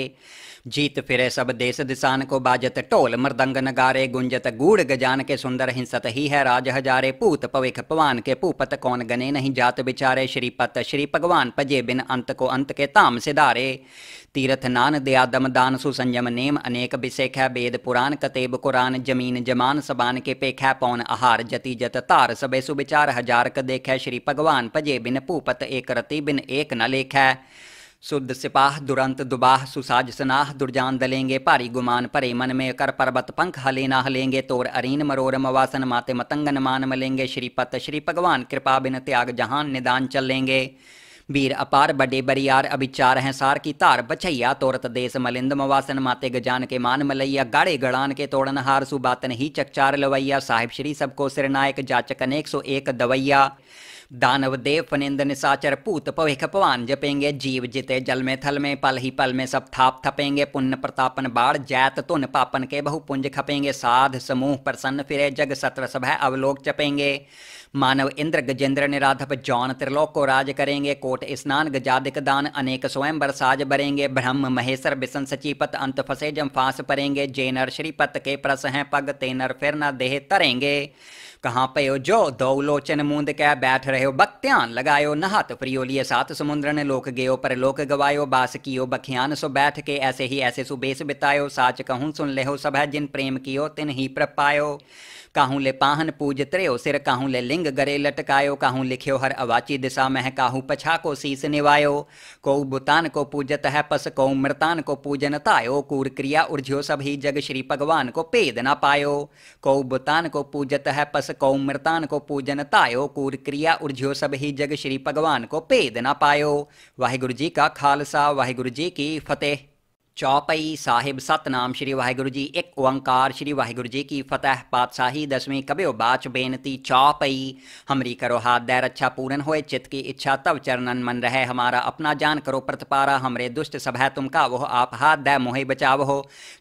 जीत फिरे सब देश दिसान को बाजत टोल मृदंग नगारे गुंजत गूढ़ गजान के सुंदर हिंसत ही है राज हजारे पूत पविख पवान के पूपत कौन गने नहीं जात बिचारे श्रीपत श्री भगवान पजे बिन अंत को अंत के ताम सिधारे तीर्थ नान दया दम दान सुसंयम नेम अनेक बिसेख है वेद पुराण कतेब कुरान जमीन जमान सबान के पेख है पौन आहार जति जत तार सबे सुविचार हजार क देख श्री भगवान पजे बिन भूपत एक रति बिन एक न लेख है शुद्ध सिपाह दुरंत दुबाह सुसाज स्नाह दुर्जान दलेंगे भारी गुमान भरे मन में कर पर्वत पंख हलेना हलेंगे तोर अरीन मरोर मवासन माते मतंगन मान मलेंगे श्रीपत श्री भगवान कृपा बिन त्याग जहान निदान चलेंगे वीर अपार बड़े बरियार अभिचार हैं सार की तार बछैया तोरत देश मलिंद मवासन माते गजान के मान मलैया गाड़े गड़ान के तोड़न हार सुबातन ही चकचार लवैया साहिब श्री सबको सिरनायक जाचक अनेक सो एक दवैया दानव देव फनिंद निशाचर पूत पविख पवान जपेंगे जीव जिते जल में थल में पल ही पल में सब थाप थपेंगे पुण्य प्रतापन बाढ़ जैत तुन पापन के बहुपुंज खपेंगे साध समूह प्रसन्न फिरे जग सत्र सभा अवलोक चपेंगे मानव इंद्र गजेंद्र निराधप जौन त्रिलोक को राज करेंगे कोट स्नान गजादिक दान अनेक स्वयं बरसाज बरेंगे ब्रह्म महेश्वर बिशन सचिपत अंत फसे जम फांस परेंगे जे नर श्रीपत के प्रस हैं पग ते नर फिर न देह तरेंगे कहाँ पे हो जो दौलोचन मूंद कै बैठ रहे हो बख्त्यान लगायो नहात प्रियोलिय सात समुद्र ने लोक गयो पर लोक गवायो बास कियो बखियान सो बैठ के ऐसे ही ऐसे सुबेस बितायो साच कहूँ सुन ले हो सब है जिन प्रेम कियो तिन ही प्रपायो काहू ले पाहन पूज त्रेयो सिर काहू ले लिंग गरे लटकायो काहू लिखियो हर अवाची दिशा मह काहू पछा को शीस निवायो को बुतान को पूजत है पस को मृतान को पूजन तायो कूर क्रिया उर्ज्यो सभी जग श्री भगवान को पेद न पायो को बुतान को पूजत है पस को मृतान को पूजन तायो कूर क्रिया उर्ज्यो सभी जग श्री भगवान को पेद न पायो वाहिगुरु जी का खालसा वाहिगुरु जी की फतेह चौपई साहिब सतनाम श्री वाहेगुरु जी एक ओंकार श्री वाहिगुरु जी की फतेह पातशाही दसवीं कबे बाच बेनती चौपई हमरी करो हाथ दैर अच्छा पूर्ण होए चित की इच्छा तब चरणन मन रहे हमारा अपना जान करो प्रतपारा हमरे दुष्ट सभय तुमका वह आप हाथ दै मोहे बचाव हो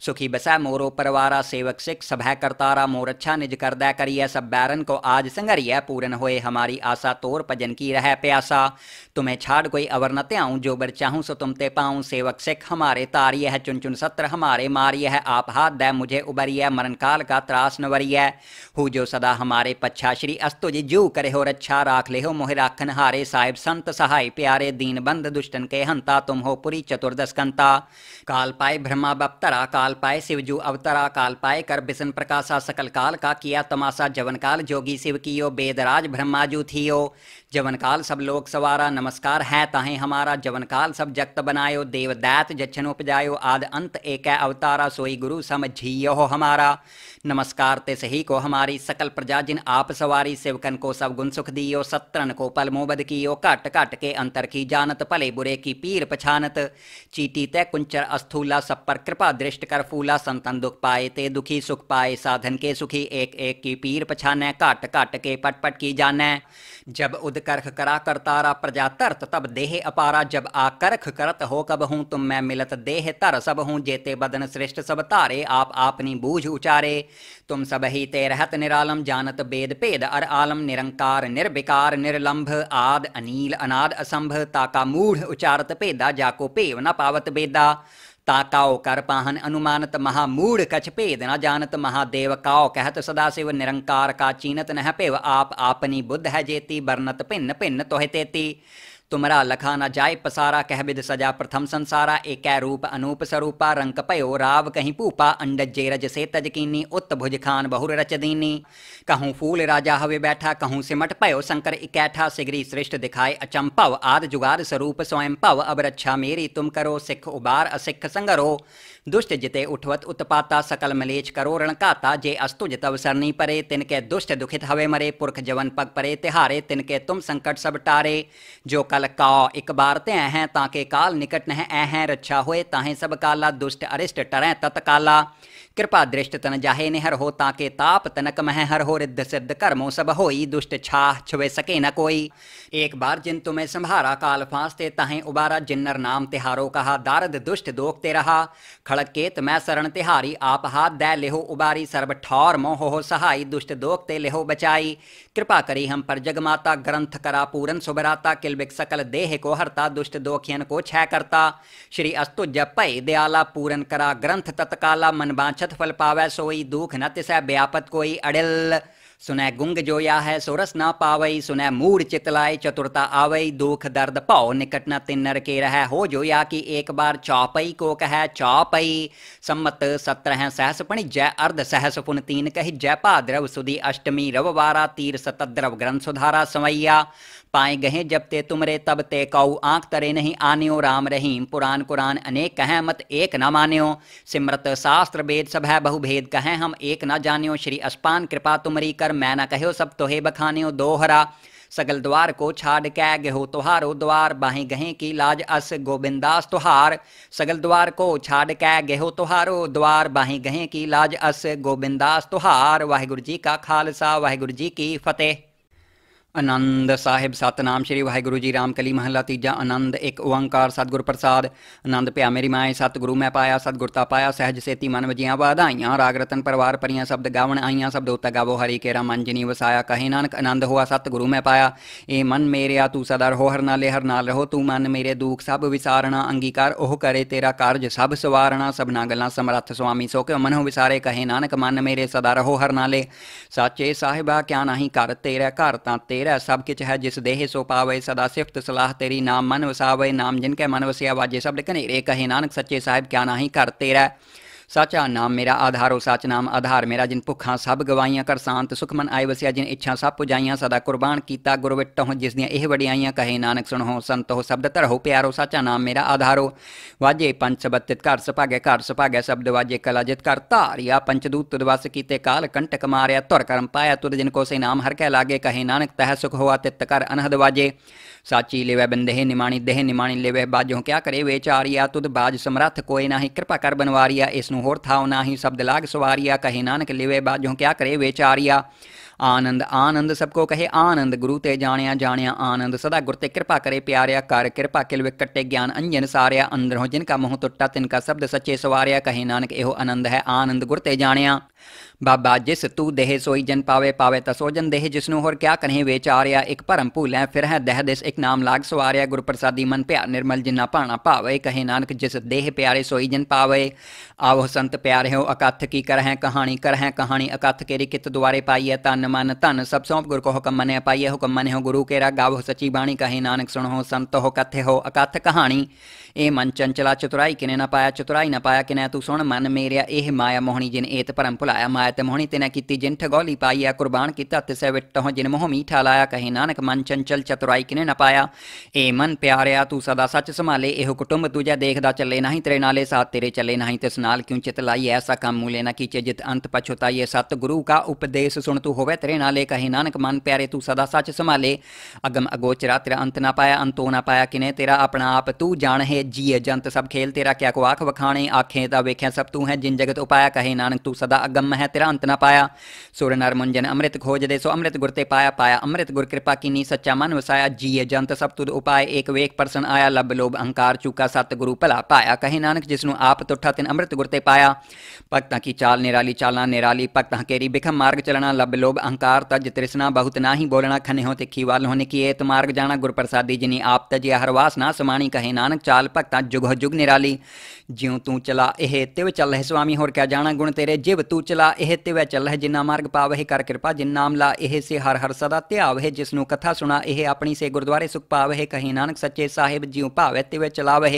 सुखी बसै मोरो परवारा सेवक सिख सभय करतारा मोर अच्छा निज कर दै करिय सब बैरन को आज संगरिय पूर्ण होए हमारी आशा तोर भजन की रह प्यासा तुम्हें छाड़ कोई अवर न त्याऊँ जो बर चाहूँ सो तुम ते पाऊँ सेवक सिख हमारे तारी मारिय है चुन चुन सत्र हमारे मारिय है आप हाथ दै मुझे उबरिय मरण काल का त्रास नवरिय हु जो सदा हमारे पच्छा श्री अस्तु जी जू करे हो रच्छा राख ले हो मोहे राखन हारे साहेब संत सहाय प्यारे दीन बंद दुष्टन के हंता तुम हो पुरी चतुर्दश कंता काल पाए ब्रह्मा बपतरा काल पाए शिवजू अवतरा काल पाए कर बिशन प्रकाशा सकल काल का किया तमाशा जवन काल जोगी शिव कियो बेदराज ब्रह्माजू थियो जवन काल सब लोक सवारा नमस्कार है ताहे हमारा जवन काल सब जगत बनायो देव दैत जच्छन उपजायो आद अंत एक अवतारा सोई गुरु समझियो हमारा नमस्कार ते सही को हमारी सकल प्रजा जिन आप सवारी सेवकन को सब गुण सुख दियो सत्रन को पल मोबद कियो घट घट के अंतर की जानत पले बुरे की पीर पछानत चीटी तय कुंचर अस्थूला सब पर कृपा दृष्ट कर फूला संतन दुख पाए ते दुखी सुख पाए साधन के सुखी एक एक की पीर पछाने घट घट के पट पट की जाने जब उदकर्ख करा कर तारा प्रजा तरत तब देह अपारा जब आकर्ख करत हो कब हूँ तुम मैं मिलत देह तर सब हूँ जेते बदन श्रेष्ठ सब तारे आप आपनी बूझ उचारे तुम सब ही ते रहत निरालम जानत बेद पेद अर आलम निरंकार निर्विकार निर्लंभ आद अनील अनाद असंभ ताका मूढ़ उचारत पेदा जाको पेव न पावत बेदा ताकाओ कर पाहन अनुमानत महामूढ़ कछ भेद न जानत महादेव काओ कहत सदा शिव निरंकार का चीनत नह पेव आप आपनी बुद्ध है जेती बरनत भिन्न भिन्न तोहे तेती तुमरा लखाना जाय पसारा कहबिद सजा प्रथम संसारा एक रूप अनूप स्वरूपा रंक पयो राव कहीं पूपा अंडज जेरज से तजकीनी उत भुज खान बहुर रच दीनी कहूँ फूल राजा हवे बैठा कहूँ सिमट पयो शंकर इकैठा सिगरी श्रेष्ठ दिखाए पव आद जुगाद स्वरूप स्वयं पव अब रक्षा मेरी तुम करो सिख उबार असिख संगरो दुष्ट जिते उठवत उत्पाता सकल मलेच करो रणकाता जे अस्तु जित सरनी परे तिनके दुष्ट दुखित हवे मरे पुरख जवन पग परे तिहारे तिनके तुम संकट सब टारे जो कल का इक बार ते हैं ताके काल निकट नह ऐ हैं रक्षा होए ताहें सब काला दुष्ट अरिष्ट टरें तत्काला कृपा दृष्ट तन जाहे निहर हो ताके ताप तनक मह हर हो रिद्ध सिद्ध कर्मो सब होई दुष्ट छाह छुवे सके न कोई एक बार जिन तुम्हें संभारा काल फांसते तहें उबारा जिन्नर नाम तिहारो कहा दारद दुष्ट दोखते रहा केत मैं शरण तिहारी आप हाथ दै लेहो उबारी सर्व ठौर मोह हो सहाई दुष्ट दोखते लेहो बचाई कृपा करी हम पर जगमाता ग्रंथ करा पूरन सुबराता किलबिक सकल देह को हरता दुष्ट दोखियन को छय करता श्री अस्तु पय दयाला पूरन करा ग्रंथ तत्काला मन बाँच अक्षत फल पावे सोई दुख न तिस व्यापत कोई अड़िल सुने गुंग जोया है सोरस ना पावई सुने मूड चितलाए चतुरता आवई दुख दर्द पाओ निकट न तिन्नर के रह हो जोया की एक बार चौपई को कह चौपई सम्मत सत्र है सहस पणि जय अर्ध सहस पुन तीन कही जय भाद्रव सुदी अष्टमी रव बारा तीर सतद्रव ग्रंथ सुधारा समैया पाए गए जब ते तुमरे तब ते कऊ आंख तरे नहीं आन्यो राम रहीम पुराण कुरान अनेक कहें मत एक न मान्यो सिमृत शास्त्र वेद सब है बहु भेद कहें हम एक न जान्यो श्री अस्पान कृपा तुमरी कर मैं न कहो सब तोहे बखान्यो दोहरा सगल द्वार को छाड़ कै गेहो तुहारो द्वार बाहें गहें की लाज अस गोबिंदास तुहार सगल द्वार को छाड़ कै गेहो तुहारो द्वार बाहें गहें की लाज अस गोबिंदास तुहार वाहिगुरु जी का खालसा वाहिगुरु जी की फतेह आनंद साहिब सतनाम श्री वाहिगुरु जी राम कली महला तीजा आनंद एक ओंकार सतगुर प्रसाद आनंद प्या मेरी माए सतगुरु मैं पाया सतगुरता पाया सहज सेती मन वजिया वाधाइयां राग रतन परिवार परियां शब्द गावन आईया शब्द उता गावो हरि केरा मन वसाया कहे नानक आनंद हुआ सतगुरु मैं पाया ए मन मेरे आ तू सदा रहो हर नाले हर नाल रहो तू मन मेरे दुख सब विसारना अंगीकार ओह करे तेरा कारज सब सवारना सबना गला समरथ स्वामी सो के मन विसारे कहे नानक मन मेरे सदा रहो हर नाले साचे साहिबा क्या नहीं कर तेरा घर तां ते तेरा सब किच है जिस देह सो पावे सदा सिफत सलाह तेरी नाम मन वसावे नाम जिनके मन वसिया वाजे सब लेकिन एक कहे नानक सच्चे साहब क्या ना ही कर तेरा साचा नाम मेरा आधारो साच नाम आधार मेरा जिन भुखा सब गवाइया कर सांत सुखमन आए वसिया जिन इच्छा सब पुजाइया सदा कुर्बान किया गुरु हो जिस दया वडियाइया कहे नानक सुन हो संत हो शब्द धरो प्यारो साचा नाम मेरा आधारो वाजे पंच सबत्तित घर सभागे घर सभागे शब्द वाजे कला जित कर धारिया पंच दूत तुदवस किते काल कंटक मारिया तुर करम पाया तुद जिन को से नाम हर कह लागे कहे नानक तह सुख हो तित कर अनहद वाजे साची लेवह बंदेह निमाणी देह निमाणी लेवह बाजों क्या करे वेचारिया तुद बाज समरथ कोय नाही कृपा कर बनवारिया इसनु होर थाव नाही शब्द लाग सवारिया कहे नानक लेवह बाजों क्या करे वेचारिया ਆਨੰਦ ਆਨੰਦ ਸਭ ਕੋ ਕਹੇ ਆਨੰਦ ਗੁਰੂ ਤੇ ਜਾਣਿਆ ਜਾਣਿਆ ਆਨੰਦ ਸਦਾ ਗੁਰ ਤੇ ਕਿਰਪਾ ਕਰੇ ਪਿਆਰਿਆ ਕਰ ਕਿਰਪਾ ਕਿਲ ਵਿਕਟੇ ਗਿਆਨ ਅੰਜਨ ਸਾਰਿਆ ਅੰਦਰੋਂ ਜਿਨ ਕਾ ਮੋਹ ਟੁੱਟਾ ਤਿਨ ਕਾ ਸ਼ਬਦ ਸੱਚੇ ਸਵਾਰਿਆ ਕਹੇ ਨਾਨਕ ਇਹੋ ਆਨੰਦ ਹੈ ਆਨੰਦ ਗੁਰ ਤੇ ਜਾਣਿਆ ਬਾਬਾ ਜਿਸ ਤੂੰ ਦੇਹ ਸੋਈ ਜਨ ਪਾਵੇ ਪਾਵੇ ਤਸੋ ਜਨ ਦੇਹ ਜਿਸ ਨੂੰ ਹੋਰ ਕਿਆ ਕਹੇ ਵਿਚਾਰਿਆ ਇੱਕ ਭਰਮ ਭੂਲੇ ਫਿਰ ਹੈ ਦੇਹ ਦੇਸ ਇੱਕ ਨਾਮ ਲਾਗ ਸਵਾਰਿਆ ਗੁਰ ਪ੍ਰਸਾਦੀ ਮਨ ਪਿਆ ਨਿਰਮਲ ਜਿਨਾ ਪਾਣਾ ਪਾਵੇ ਕਹੇ ਨਾਨਕ ਜਿਸ ਦੇਹ ਪਿਆਰੇ ਸੋਈ ਜਨ ਪਾਵੇ ਆਵੋ ਸੰਤ ਪਿਆਰੇ ਹੋ ਅਕੱਥ ਕੀ ਕਰਹਿ ਕਹਾਣੀ ਕਰਹਿ ਕਹਾਣੀ ਅਕੱਥ ਕੇਰੀ ਕਿਤ ਦੁਆਰੇ ਪਾਈਐ ਤਨ ਮਨ ਧਨ ਸਭ ਸੌਂਪ ਗੁਰ ਕੋ ਹੁਕਮ ਮੰਨੇ ਪਾਈਏ ਹੁਕਮ ਮੰਨੇ ਹੋ ਗੁਰੂ ਕੇਰਾ ਗਾਵੋ ਸਚੀ ਬਾਣੀ ਕਹੇ ਨਾਨਕ ਸੁਣੋ ਸੰਤ ਹੋ ਕਥੇ ਹੋ ਅਕੱਥ ਕਹਾਣੀ ਇਹ ਮਨ ਚੰਚਲਾ ਚਤੁਰਾਈ ਕਿਨੇ ਨਾ ਪਾਇਆ ਚਤੁਰਾਈ ਨਾ ਪਾਇਆ ਕਿਨੇ ਤੂੰ ਸੁਣ ਮਨ ਮੇਰਿਆ ਇਹ ਮਾਇਆ ਮੋਹਣੀ ਜਿਨ ਏਤ ਭਰਮ ਭੁਲਾਇਆ ਮਾਇਆ ਤੇ ਮੋਹਣੀ ਤੇ ਨਾ ਕੀਤੀ ਜਿਨ ਠਗੋਲੀ ਪਾਈਆ ਕੁਰਬਾਨ ਕੀਤਾ ਤਿਸੈ ਵਿਟੋ ਜਿਨ ਮੋਹ ਮੀਠਾ ਲਾਇਆ ਕਹੇ ਨਾਨਕ ਮਨ ਚੰਚਲ ਚਤੁਰਾਈ ਕਿਨੇ ਨਾ ਪਾਇਆ ਏ ਮਨ ਪਿਆਰਿਆ ਤੂੰ ਸਦਾ ਸੱਚ ਸੰਭਾਲੇ ਇਹੋ ਕੁਟੁੰਬ ਦੂਜਾ ਦੇਖਦਾ ਚੱਲੇ ਨਹੀਂ ਤੇਰੇ ਨਾਲੇ ਸਾਥ ਤੇਰੇ ਚੱਲੇ ਨਹੀਂ ਤਿਸ ਨਾਲ ਕਿਉਂ ਚਿਤ ਲਾਈ ਐਸਾ ਕੰਮ ਮੂਲੇ ਨਾ ਕੀਚੇ ਜਿਤ ਅੰਤ ਪਛੁਤਾਈਏ ਸਤ ਗੁਰੂ ਕਾ ਉਪਦੇਸ਼ ਸੁਣ ਤੂੰ ਹੋਵੇ ਤੇਰੇ ਨਾਲੇ ਕਹੇ ਨਾਨਕ ਮਨ ਪਿਆਰੇ ਤੂੰ ਸਦਾ ਸੱਚ ਸੰਭਾਲੇ ਅਗਮ ਅਗੋਚਰਾ ਤੇਰਾ ਅੰਤ ਨਾ ਪਾਇਆ ਅੰਤੋ ਨਾ ਪਾਇਆ ਕਿਨੇ ਤੇਰਾ ਆਪਣਾ ਆਪ ਤੂੰ ਜਾਣ ਹੈ जीए जंत सब खेल तेरा क्या को आख वखाने आखें ता वेख्या सब तू है जिन जगत उपाया कहे नानक तू सदा अगम है तेरा अंत ना पाया सुर नर मुंजन अमृत खोज दे सो अमृत गुरते पाया पाया अमृत गुर कृपा की नी सच्चा मन वसाया जीए जंत सब तुद उपाय एक वेख प्रसन्न आया लभ लोभ अहंकार चूका सत गुरु भला पाया कहे नानक जिसनों आप तुठा तिन अमृत गुरते पाया भक्त की चाल निराली चालना निराली भक्त केरी बिखम मार्ग चलना लभ लोभ अहंकार तज त्रिसना बहुत ना ही बोलना खनिहो तिखी वाल होने की एत मार्ग जाना गुरप्रसादी जिनी आप तजिया हर वास ना समाणी कहे नानक चाल भगत जुगह जुग निराली ज्यों तू चला यह तिव चल है स्वामी होर क्या जाना गुण तेरे जिव तू चला यह तिव चल है जिन्ना मार्ग पाव है कर कृपा जिन नाम ला यह से हर हर सदा त्याव है जिसनों कथा सुना यह अपनी से गुरुद्वारे सुख पाव है कहीं नानक सच्चे साहेब ज्यो भाव है तिव चला वह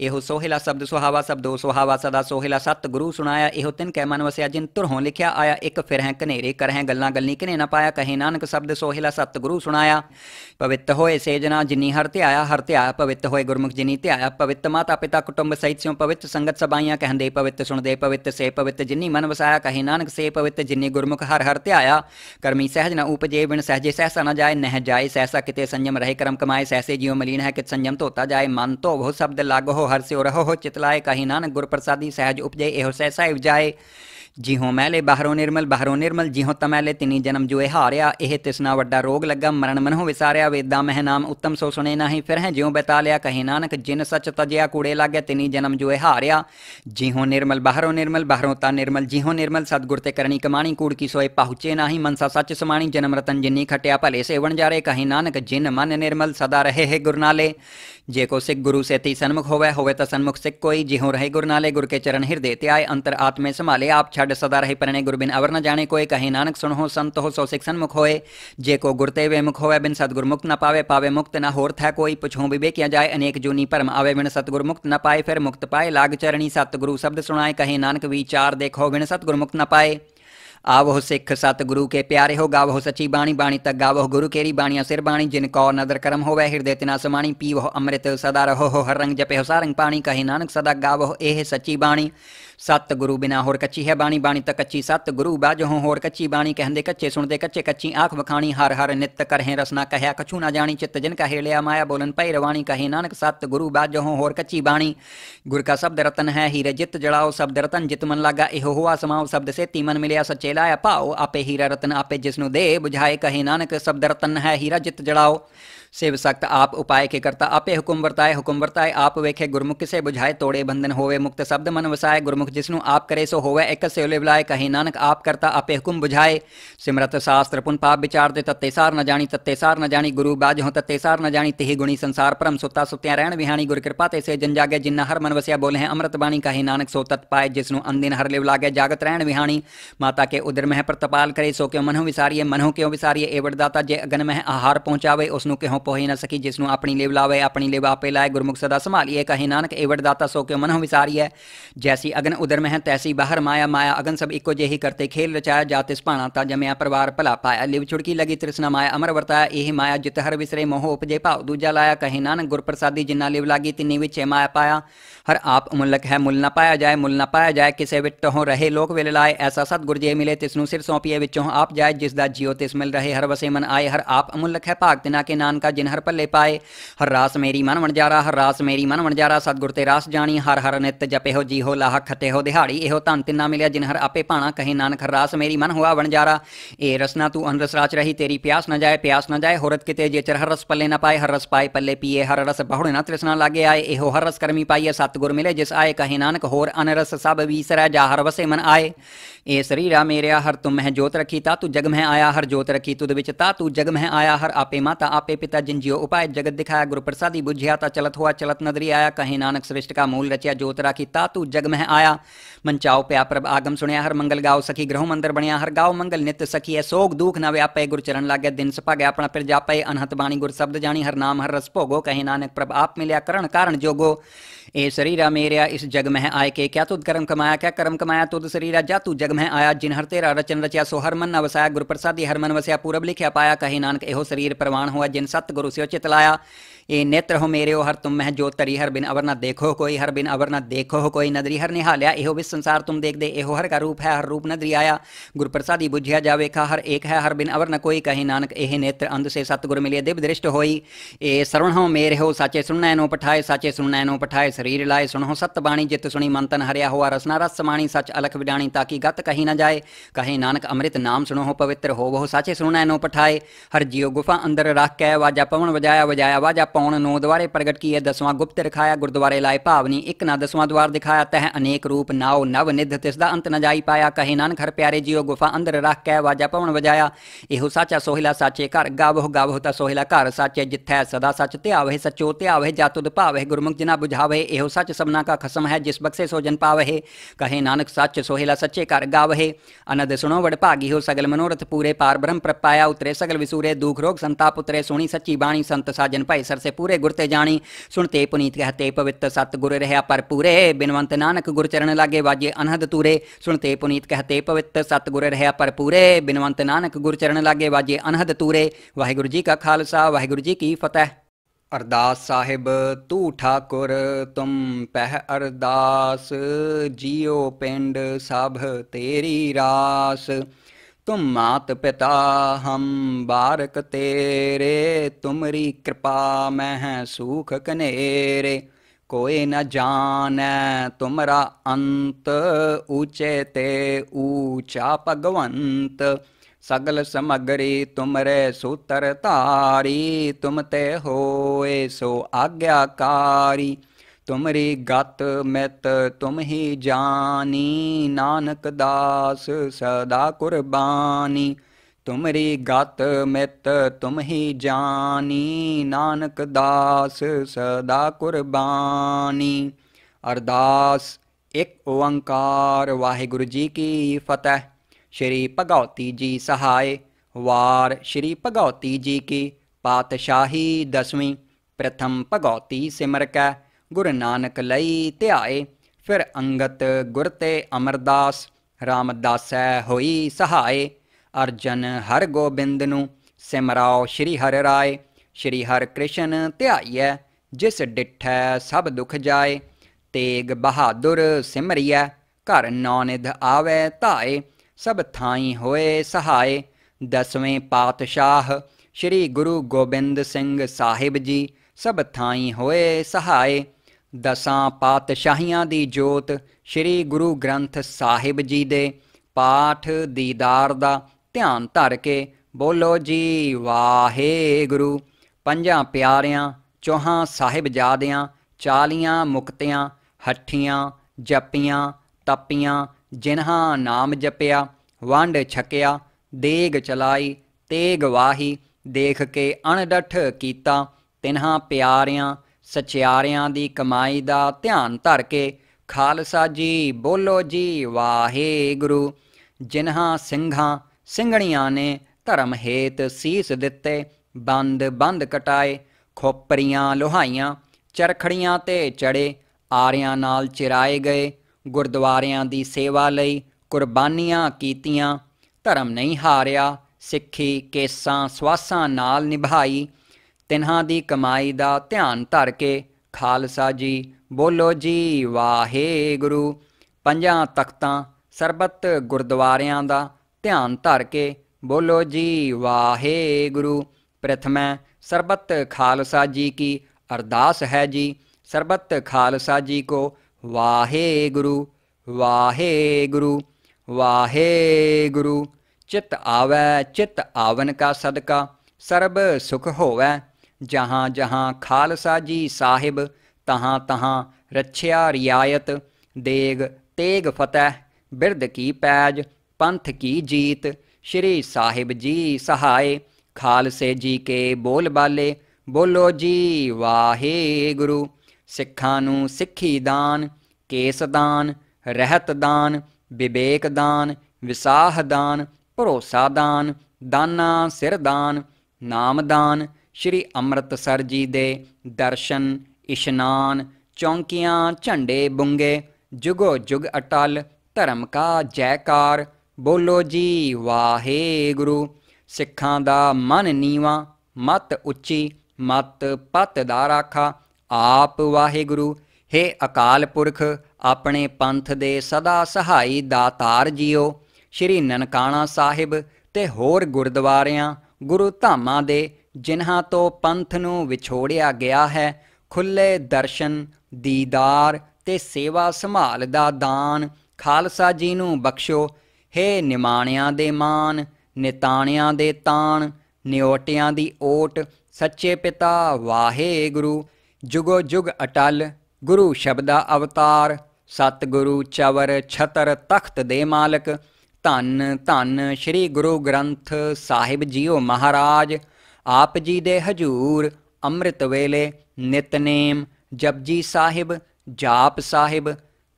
यो सोहेला शब्द सुहावा शब्दो सुहावा सदा सोहेला सत गुरु सुनाया एह तिन कह मन वसया जिन तुरहों लिखया आया एक फिर है कनेरे कर है गलना गलनी कने ना पाया कहे नानक शब्द सोहेला सत गुरु सुनाया पवित्र होए सेजना जिनी हर त्याया हर त्याया पवित्र होए गुरमुख जिनी त्या ਧਿਆਇਆ ਪਵਿੱਤ ਮਾਤਾ ਪਿਤਾ ਕੁਟੁੰਬ ਸਹਿਤ ਸਿਉ ਪਵਿੱਤ ਸੰਗਤ ਸਬਾਈਆਂ ਕਹਿੰਦੇ ਪਵਿੱਤ ਸੁਣਦੇ ਪਵਿੱਤ ਸੇ ਪਵਿੱਤ ਜਿਨੀ ਮਨ ਵਸਾਇਆ ਕਹੇ ਨਾਨਕ ਸੇ ਪਵਿੱਤ ਜਿਨੀ ਗੁਰਮੁਖ ਹਰ ਹਰ ਧਿਆਇਆ ਕਰਮੀ ਸਹਿਜ ਨਾ ਉਪਜੇ ਬਿਨ ਸਹਿਜੇ ਸਹਿਸਾ ਨਾ ਜਾਏ ਨਹਿ ਜਾਏ ਸਹਿਸਾ ਕਿਤੇ ਸੰਜਮ ਰਹੇ ਕਰਮ ਕਮਾਏ ਸਹਿਸੇ ਜਿਉ ਮਲੀਨ ਹੈ ਕਿਤ ਸੰਜਮ ਧੋਤਾ ਜਾਏ ਮਨ ਧੋ ਹੋ ਸ਼ਬਦ ਲਾਗੋ ਹਰ ਸਿਉ ਰਹੋ ਹੋ ਚਿਤ ਲਾਏ ਕਹੇ ਨਾਨਕ ਗੁਰ ਪ੍ਰਸਾਦੀ ਸਹਿਜ ਉਪਜੇ ਇਹੋ ਸਹਿਸਾ ਇਵ ਜਾਏ ਹੋ ਮੈਲੇ ਬਾਹਰੋਂ ਨਿਰਮਲ ਬਾਹਰੋਂ ਨਿਰਮਲ ਹੋ ਤਮੈਲੇ ਤਿਨੀ ਜਨਮ ਜੋ ਇਹ ਹਾਰਿਆ ਇਹ ਤਿਸਨਾ ਵੱਡਾ ਰੋਗ ਲੱਗਾ ਮਰਨ ਮਨਹੁ ਵਿਸਾਰਿਆ ਵੇਦਾਂ ਮਹਿ ਨਾਮ ਉੱਤਮ ਸੋ ਸੁਣੇ ਨਾਹੀ ਫਿਰ ਹੈ ਜਿਉ ਲਿਆ ਕਹੇ ਨਾਨਕ ਜਿਨ ਸਚ ਤਜਿਆ ਕੂੜੇ ਲਾਗੇ ਤਿਨੀ ਜਨਮ ਜੋ ਇਹ ਹਾਰਿਆ ਹੋ ਨਿਰਮਲ ਬਾਹਰੋਂ ਨਿਰਮਲ ਬਾਹਰੋਂ ਤਾਂ ਨਿਰਮਲ ਹੋ ਨਿਰਮਲ ਸਤਗੁਰ ਤੇ ਕਰਨੀ ਕਮਾਣੀ ਕੂੜ ਕੀ ਸੋਏ ਪਹੁੰਚੇ ਨਾਹੀ ਮਨਸਾ ਸੱਚ ਸਮਾਣੀ ਜਨਮ ਰਤਨ ਜਿਨੀ ਖਟਿਆ ਭਲੇ ਸੇਵਣ ਜਾਰੇ ਕਹੇ ਨਾਨਕ ਜਿਨ ਮਨ ਨਿਰਮਲ ਸਦਾ ਰਹੇ ਹੈ ਗੁਰਨਾਲੇ जे को सिख गुरु ती सन्मुख होवे होवे त सन्मुख सिख कोई जिहों रहे गुरु नाले गुर के चरण हिरदे त्याय अंतर आत्मे संभाले आप छड़ सदा रहे परणे गुरु बिन अवर न जाने कोई कहे नानक सुनहो संत हो सो सिख सन्मुख होए जेको गुरते वे मुख होवे बिन सतगुरु मुक्त न पावे पावे मुक्त न होर था कोई पुछो विवे किया जाए अनेक जूनी परम आवे बिन सतगुरु मुक्त न पाए फिर मुक्त पाए लाग चरणी सतगुरु शब्द सुनाए कहे नानक विचार देखो बिन सतगुरु मुक्त न पाए आवहो सिख सत गुरु के प्यारे हो गावहो सची बाणी बाणी तक गावहो गुरु केरी बाणिया सिर बाणी जिन कौ नदर करम हो वह हृदय तिना समाणी पीवहो अमृत सदा रहो हो हर रंग जपे हो सारंग पाणी कहे नानक सदा गावहो एह सची बाणी सत गुरु बिना होर कच्ची है बाणी बाणी त कच्ची गुरु बाज हो होर कच्ची बाणी कहें कच्चे सुनते कच्चे कच्ची आंख बखाणी हर हर नित करहे रसना कह कछू ना जानी चित जिन कहे लिया माया बोलन पै रवाणी कहे नानक सतगुरु बाज हो होर कच्ची बाणी गुर का शब्द रतन है हीरे जित जड़ाओ शब्द रतन जित मन लागा एह हुआ समाओ शब्द से मन मिलिया सचे लाया पाओ आपे हीरा रतन आपे जिसनु दे बुझाए कहे नानक शब्द रतन है हीरा जित जड़ाओ सेव सख्त आप उपाय के करता आपे हुकुम वरताए हुकुम वरताए आप वेखे गुरमुख से बुझाए तोड़े बंधन होवे मुक्त शब्द मन वसाए गुरमुख गुरमुख जिसनु आप करे सो होवे एक सेवले बुलाए कहे नानक आप करता आपे हुकुम बुझाए सिमरत शास्त्र पुन पाप विचार दे तत्ते सार न जानी तत्ते सार न जानी गुरु बाज हो तत्ते सार न जानी तिहि गुणी संसार परम सुता सुत्या रहण बिहानी गुर कृपा ते से जन जागे जिन्ना हर मन वसिया बोले हैं अमृत बाणी कहे नानक सो तत् पाए जिसनु अनदिन हर लिव लागे जागत रहण बिहानी माता के उदर मह प्रतपाल करे सो क्यों मनो विसारिये मनो क्यों विसारिये एवड़दाता जे अगन मह आहार पहुंचावे उसनु क्यों पोहे न सकी जिसनु अपनी लिव लावे अपनी लिव आपे लाए गुरमुख सदा संभालिए कहे नानक एवड़दाता सो क्यों मनो विसारिये जैसी अगन उधर में है तैसी बाहर माया माया अगन सब इको जेही करते खेल रचाया जाते स्पाणा ता जमया परिवार भला पाया लिव छुड़की लगी तृष्णा माया अमर वरताया यही माया जित हर विसरे मोह उपजे भाव दूजा लाया कहे नानक गुरप्रसादी जिन्ना लिव लागी तिन्नी विचे माया पाया हर आप मुलक है मुल न पाया जाए मुल न पाया जाए किसे वि तहों रहे लोक वेले लाए ऐसा सतगुर जे मिले तिसनु सिर सौंपिए विचों आप जाए जिस दा जियो तिस मिल रहे हर वसे मन आए हर आप अमुलक है भाग तिना के नान का जिन हर पल्ले पाए हर रास मेरी मन वण जा रहा हर रास मेरी मन वण जा रहा सतगुर ते रास जानी हर हर नित जपे हो जी हो लाह खते तेहो दिहाड़ी एहो धन तिन्ना मिलिया जिन हर आपे भाणा कहे नानक हर रास मेरी मन हुआ वणजारा ए रसना तू अनरस राच रही तेरी प्यास न जाए प्यास न जाए होरत किते जेचर हर रस पल्ले न पाए हर रस पाए पल्ले पिए हर रस बहुड़ न तृष्णा लागे आए एह हर रस कर्मी पाइए सतगुर मिले जिस आए कहे नानक होर अनरस सब वीसरा जा हर वसे मन आए ए शरीरा मेरिया हर तुम है जोत रखी ता तू जग में आया हर जोत रखी तुद विच ता तू जग में आया हर आपे माता आपे पिता जिन जियो उपाय जगत दिखाया गुरु प्रसादी बुझिया ता चलत हुआ चलत नदरी आया कहे नानक सृष्ट का मूल रचिया जोत राखी ता तू जग में आया बढ़िया मंचाओ प्या प्रभ आगम सुनया हर मंगल गाओ सखी ग्रह मंदिर बढ़िया हर गाओ मंगल नित्य सखी है सोग दुख न व्यापय गुर चरण लागे दिन सपा गया अपना फिर जापय अनहत बाणी गुर शब्द जानी हर नाम हर रस भोगो कहे नानक प्रभ आप मिलया करण कारण जोगो ए शरीरा मेरा इस जग में आए के क्या तुद कर्म कमाया क्या कर्म कमाया तुद शरीरा जा तू जग में आया जिन हर तेरा रचन रचया सो हर मन न वसाया गुरप्रसादी हर मन वसया पूरब लिखया पाया कहे नानक एहो शरीर प्रमाण हुआ जिन सत गुरु से चित लाया ये नेत्र हो मेरे हो हर तुम मह जो तरी हर बिन अवर न देखो कोई हर बिन अवर न देखो हो कोई नदरी हर निहालिया एहो विश्व संसार तुम देख दे एहो हर का रूप है हर रूप नदरी आया प्रसादी बुझिया जावे का हर एक है हर बिन अवर न कोई कहे नानक एह नेत्र अंध से सतगुर मिले दिव दृष्ट होई ए सरुण हो मेरे हो साचे नो पठाए साचे नो पठाए शरीर लाए सुनो सत बाणी जित सुनी मंतन हरिया हुआ रसना रस समाणी सच अलख विडाणी ताकि गत कही न जाए कहे नानक अमृत नाम सुनो हो पवित्र हो वह साचे सुनना नो पठाए हर जियो गुफा अंदर राख कै वाजा पवन वजाया वजाया वाजा पौन नौ द्वारे प्रगट किए दसवां गुप्त रखाया गुरुद्वारे लाए भावनी एक न दसवां द्वार दिखाया तह अनेक रूप नाव नव निध तिसदा अंत न जाई पाया कहे नान खर प्यारे जियो गुफा अंदर रख कै वाजा पवन वजाया एहो साचा सोहिला साचे घर गावो गावो त सोहिला घर साचे जिथै सदा सच त्यावहे सचो त्यावहे जातुद भावहे गुरमुख जिना बुझावे एहो सच सबना का खसम है जिस बक्से सोजन पावहे कहे नानक सच सोहिला सचे घर गावहे अनद सुनो वड भागी हो सगल मनोरथ पूरे पार ब्रह्म प्रपाया उतरे सगल विसूरे दुख रोग संताप उतरे सुनी सच्ची बाणी संत साजन भाई सरस से पूरे गुरते जानी सुनते पुनीत कहते पवित्र सत गुर रहया पर पूरे बिनवंत नानक गुरचरण लागे वाजे अनहद तूरे सुनते पुनीत कहते पवित्र सत गुर रहया पर पूरे बिनवंत नानक गुरचरण लागे वाजे अनहद तूरे वाहिगुरु जी का खालसा वाहिगुरु जी की फतेह अरदास साहेब तू ठाकुर तुम पह अरदास जियो पिंड सब तेरी रास तुम मात पिता हम बारक तेरे तुमरी कृपा मैं सूख कनेरे कोई न जान तुमरा अंत ऊचे ते ऊचा भगवंत सगल समगरी तुमरे सूतर तारी तुम ते होए सो आज्ञाकारी तुमरी गत मित तुम ही जानी नानक दास सदा कुर्बानी तुमरी गत मित तुम ही जानी नानक दास सदा कुर्बानी अरदास एक ओंकार वाहेगुरु जी की फतेह श्री भगौती जी सहाय वार श्री भगौती जी की पातशाही दसवीं प्रथम भगौती सिमर ਗੁਰ ਨਾਨਕ ਲਈ ਧਿਆਏ ਫਿਰ ਅੰਗਤ ਗੁਰ ਤੇ ਅਮਰਦਾਸ ਰਾਮਦਾਸੈ ਹੋਈ ਸਹਾਏ ਅਰਜਨ ਹਰ ਗੋਬਿੰਦ ਨੂੰ ਸਿਮਰਾਓ ਸ਼੍ਰੀ ਹਰਿ ਰਾਏ ਸ਼੍ਰੀ ਹਰਿ ਕ੍ਰਿਸ਼ਨ ਧਿਆਈਐ ਜਿਸ ਡਿਠੈ ਸਭ ਦੁਖ ਜਾਏ ਤੇਗ ਬਹਾਦੁਰ ਸਿਮਰਿਐ ਘਰ ਨਿਧ ਆਵੇ ਧਾਏ ਸਭ ਥਾਈ ਹੋਏ ਸਹਾਏ ਦਸਵੇਂ ਪਾਤਸ਼ਾਹ ਸ਼੍ਰੀ ਗੁਰੂ ਗੋਬਿੰਦ ਸਿੰਘ ਸਾਹਿਬ ਜੀ ਸਭ ਥਾਈ ਹੋਏ ਸਹਾਏ ਦਸਾਂ ਪਾਤਸ਼ਾਹੀਆਂ ਦੀ ਜੋਤ ਸ੍ਰੀ ਗੁਰੂ ਗ੍ਰੰਥ ਸਾਹਿਬ ਜੀ ਦੇ ਪਾਠ ਦੀਦਾਰ ਦਾ ਧਿਆਨ ਧਰ ਕੇ ਬੋਲੋ ਜੀ ਵਾਹਿਗੁਰੂ ਪੰਜਾਂ ਪਿਆਰਿਆਂ ਚੋਹਾਂ ਸਾਹਿਬਜ਼ਾਦਿਆਂ ਚਾਲੀਆਂ ਮੁਕਤਿਆਂ ਹੱਠੀਆਂ ਜਪੀਆਂ ਤਪੀਆਂ ਜਿਨ੍ਹਾਂ ਨਾਮ ਜਪਿਆ ਵੰਡ ਛਕਿਆ ਦੇਗ ਚਲਾਈ ਤੇਗ ਵਾਹੀ ਦੇਖ ਕੇ ਅਣਡਠ ਕੀਤਾ ਤਿਨ੍ਹਾਂ ਪਿਆਰਿਆਂ ਸਚਿਆਰਿਆਂ ਦੀ ਕਮਾਈ ਦਾ ਧਿਆਨ ਧਰ ਕੇ ਖਾਲਸਾ ਜੀ ਬੋਲੋ ਜੀ ਵਾਹਿਗੁਰੂ ਜਿਨ੍ਹਾਂ ਸਿੰਘਾਂ ਸਿੰਘਣੀਆਂ ਨੇ ਧਰਮ ਹੇਤ ਸੀਸ ਦਿੱਤੇ ਬੰਦ ਬੰਦ ਕਟਾਏ ਖੋਪਰੀਆਂ ਲੋਹਾਈਆਂ ਚਰਖੜੀਆਂ ਤੇ ਚੜੇ ਆਰਿਆਂ ਨਾਲ ਚਿਰਾਏ ਗਏ ਗੁਰਦੁਆਰਿਆਂ ਦੀ ਸੇਵਾ ਲਈ ਕੁਰਬਾਨੀਆਂ ਕੀਤੀਆਂ ਧਰਮ ਨਹੀਂ ਹਾਰਿਆ ਸਿੱਖੀ ਕੇਸਾਂ ਸਵਾਸਾਂ ਨਾਲ ਨਿਭਾਈ ਤਿਨ੍ਹਾਂ ਦੀ ਕਮਾਈ ਦਾ ਧਿਆਨ ਧਰ ਕੇ ਖਾਲਸਾ ਜੀ ਬੋਲੋ ਜੀ ਵਾਹਿਗੁਰੂ ਪੰਜਾਂ ਤਖਤਾਂ ਸਰਬਤ ਗੁਰਦੁਆਰਿਆਂ ਦਾ ਧਿਆਨ ਧਰ ਕੇ ਬੋਲੋ ਜੀ ਵਾਹਿਗੁਰੂ ਪ੍ਰਥਮੈ ਸਰਬਤ ਖਾਲਸਾ ਜੀ ਕੀ ਅਰਦਾਸ ਹੈ ਜੀ ਸਰਬਤ ਖਾਲਸਾ ਜੀ ਕੋ ਵਾਹਿਗੁਰੂ ਵਾਹਿਗੁਰੂ ਵਾਹਿਗੁਰੂ ਚਿਤ ਆਵੈ ਚਿਤ ਆਵਨ ਕਾ ਸਦਕਾ ਸਰਬ ਸੁਖ ਹੋਵੈ ਜਹਾਂ ਜਹਾਂ ਖਾਲਸਾ ਜੀ ਸਾਹਿਬ ਤਹਾਂ ਤਹਾਂ ਰੱਛਿਆ ਰਿਆਇਤ ਦੇਗ ਤੇਗ ਫਤਿਹ ਬਿਰਦ ਕੀ ਪੈਜ ਪੰਥ ਕੀ ਜੀਤ ਸ਼੍ਰੀ ਸਾਹਿਬ ਜੀ ਸਹਾਈ ਖਾਲਸੇ ਜੀ ਕੇ ਬੋਲ ਬਾਲੇ ਬੋਲੋ ਜੀ ਵਾਹਿਗੁਰੂ ਸਿੱਖਾਂ ਨੂੰ ਸਿੱਖੀ ਦਾਨ ਕੇਸ ਦਾਨ ਰਹਿਤ ਦਾਨ ਵਿਵੇਕ ਦਾਨ ਵਿਸਾਹ ਦਾਨ ਭਰੋਸਾ ਦਾਨ ਦਾਨਾ ਸਿਰ ਦਾਨ ਨਾਮ ਦਾਨ ਸ਼੍ਰੀ ਅੰਮ੍ਰਿਤਸਰ ਜੀ ਦੇ ਦਰਸ਼ਨ ਇਸ਼ਨਾਨ ਚੌਂਕੀਆਂ ਝੰਡੇ ਬੁੰਗੇ ਜੁਗੋ ਜੁਗ ਅਟਲ ਧਰਮ ਕਾ ਜੈਕਾਰ ਬੋਲੋ ਜੀ ਵਾਹਿਗੁਰੂ ਸਿੱਖਾਂ ਦਾ ਮਨ ਨੀਵਾ ਮਤ ਉੱਚੀ ਮਤ ਪਤ ਦਾ ਰਾਖਾ ਆਪ ਵਾਹਿਗੁਰੂ ਹੇ ਅਕਾਲ ਪੁਰਖ ਆਪਣੇ ਪੰਥ ਦੇ ਸਦਾ ਸਹਾਈ ਦਾਤਾਰ ਜੀਓ ਸ਼੍ਰੀ ਨਨਕਾਣਾ ਸਾਹਿਬ ਤੇ ਹੋਰ ਗੁਰਦੁਆਰਿਆਂ ਗੁਰੂ ਧਾਮਾਂ ਦੇ ਜਿਨ੍ਹਾਂ ਤੋਂ ਪੰਥ ਨੂੰ ਵਿਛੋੜਿਆ ਗਿਆ ਹੈ ਖੁੱਲੇ ਦਰਸ਼ਨ ਦੀਦਾਰ ਤੇ ਸੇਵਾ ਸੰਭਾਲ ਦਾ ਦਾਨ ਖਾਲਸਾ ਜੀ ਨੂੰ ਬਖਸ਼ੋ ਹੇ ਨਿਮਾਣਿਆਂ ਦੇ ਮਾਨ ਨਿਤਾਣਿਆਂ ਦੇ ਤਾਣ ਨਿਓਟਿਆਂ ਦੀ ਓਟ ਸੱਚੇ ਪਿਤਾ ਵਾਹਿਗੁਰੂ ਜੁਗੋ ਜੁਗ ਅਟਲ ਗੁਰੂ ਸ਼ਬਦਾ ਅਵਤਾਰ ਸਤਿਗੁਰੂ ਚਵਰ ਛਤਰ ਤਖਤ ਦੇ ਮਾਲਕ ਧੰਨ ਧੰਨ ਸ੍ਰੀ ਗੁਰੂ ਗ੍ਰੰਥ ਸਾਹਿਬ ਜੀਓ ਮਹਾਰਾਜ ਆਪ ਜੀ ਦੇ ਹਜੂਰ ਅੰਮ੍ਰਿਤ ਵੇਲੇ ਨਿਤਨੇਮ ਜਪਜੀ ਸਾਹਿਬ ਜਾਪ ਸਾਹਿਬ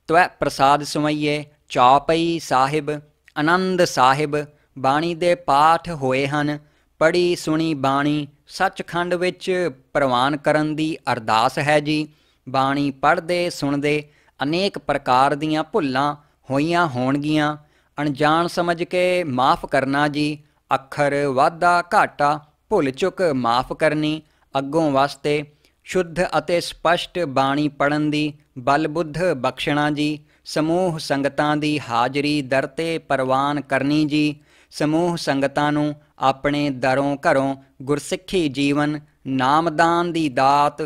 ਤਵੈ ਪ੍ਰਸਾਦ ਸੁਮਈਏ ਚਾਪਈ ਸਾਹਿਬ ਆਨੰਦ ਸਾਹਿਬ ਬਾਣੀ ਦੇ ਪਾਠ ਹੋਏ ਹਨ ਪੜੀ ਸੁਣੀ ਬਾਣੀ ਸੱਚਖੰਡ ਵਿੱਚ ਪ੍ਰਵਾਨ ਕਰਨ ਦੀ ਅਰਦਾਸ ਹੈ ਜੀ ਬਾਣੀ ਪੜਦੇ ਸੁਣਦੇ ਅਨੇਕ ਪ੍ਰਕਾਰ ਦੀਆਂ ਭੁੱਲਾਂ ਹੋਈਆਂ ਹੋਣਗੀਆਂ ਅਣਜਾਣ ਸਮਝ ਕੇ ਮਾਫ ਕਰਨਾ ਜੀ ਅੱਖਰ ਵਾਦਾ ਘਾਟਾ ਭੁੱਲ ਚੁੱਕ ਮਾਫ ਕਰਨੀ ਅੱਗੋਂ ਵਾਸਤੇ ਸ਼ੁੱਧ ਅਤੇ ਸਪਸ਼ਟ ਬਾਣੀ ਪੜਨ ਦੀ ਬਲਬੁੱਧ ਬਖਸ਼ਣਾ ਜੀ ਸਮੂਹ ਸੰਗਤਾਂ ਦੀ ਹਾਜ਼ਰੀ ਦਰ ਤੇ ਪ੍ਰਵਾਨ ਕਰਨੀ ਜੀ ਸਮੂਹ ਸੰਗਤਾਂ ਨੂੰ ਆਪਣੇ ਦਰੋਂ ਘਰੋਂ ਗੁਰਸਿੱਖੀ ਜੀਵਨ ਨਾਮਦਾਨ ਦੀ ਦਾਤ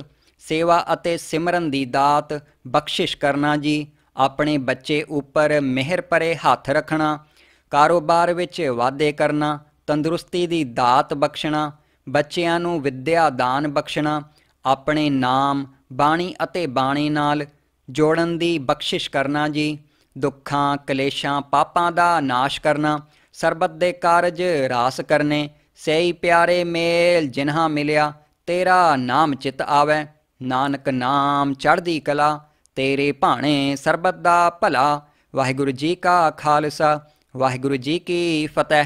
ਸੇਵਾ ਅਤੇ ਸਿਮਰਨ ਦੀ ਦਾਤ ਬਖਸ਼ਿਸ਼ ਕਰਨਾ ਜੀ ਆਪਣੇ ਬੱਚੇ ਉੱਪਰ ਮਿਹਰ ਭਰੇ ਹੱਥ ਰੱਖਣਾ ਕਾਰੋਬਾਰ ਵਿੱਚ ਵਾਅਦੇ ਕਰਨਾ ਤੰਦਰੁਸਤੀ ਦੀ ਦਾਤ ਬਖਸ਼ਣਾ ਬੱਚਿਆਂ ਨੂੰ ਵਿਦਿਆ ਦਾਨ ਬਖਸ਼ਣਾ ਆਪਣੇ ਨਾਮ ਬਾਣੀ ਅਤੇ ਬਾਣੀ ਨਾਲ ਜੋੜਨ ਦੀ ਬਖਸ਼ਿਸ਼ ਕਰਨਾ ਜੀ ਦੁੱਖਾਂ ਕਲੇਸ਼ਾਂ ਪਾਪਾਂ ਦਾ ਨਾਸ਼ ਕਰਨਾ ਸਰਬਤ ਦੇ ਕਾਰਜ ਰਾਸ ਕਰਨੇ ਸਹੀ ਪਿਆਰੇ ਮੇਲ ਜਿਨ੍ਹਾਂ ਮਿਲਿਆ ਤੇਰਾ ਨਾਮ ਚਿਤ ਆਵੇ ਨਾਨਕ ਨਾਮ ਚੜ੍ਹਦੀ ਕਲਾ ਤੇਰੇ ਭਾਣੇ ਸਰਬਤ ਦਾ ਭਲਾ ਵਾਹਿਗੁਰੂ ਜੀ ਕਾ ਖਾਲਸਾ ਵਾਹਿਗੁਰੂ ਜੀ ਕੀ ਫਤਿਹ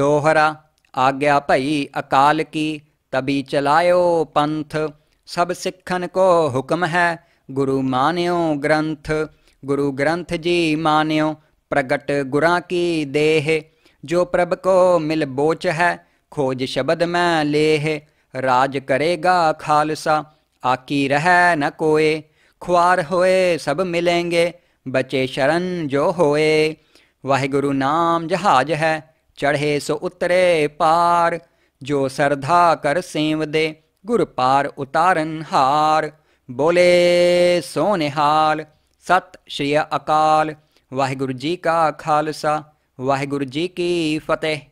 दोहरा आज्ञा भई अकाल की तभी चलायो पंथ सब सिखन को हुक्म है गुरु मान्यो ग्रंथ गुरु ग्रंथ जी मान्यो प्रगट गुरा की देह जो प्रभ को मिल बोच है खोज शब्द में लेह राज करेगा खालसा आकी रह न कोए खुआर होए सब मिलेंगे बचे शरण जो होए वाहिगुरु नाम जहाज है चढ़े सो उतरे पार जो श्रद्धा कर सेंव दे गुर पार उतारन हार बोले सोनिहाल सत श्री अकाल वाहगुरु जी का खालसा वाहिगुरु जी की फतेह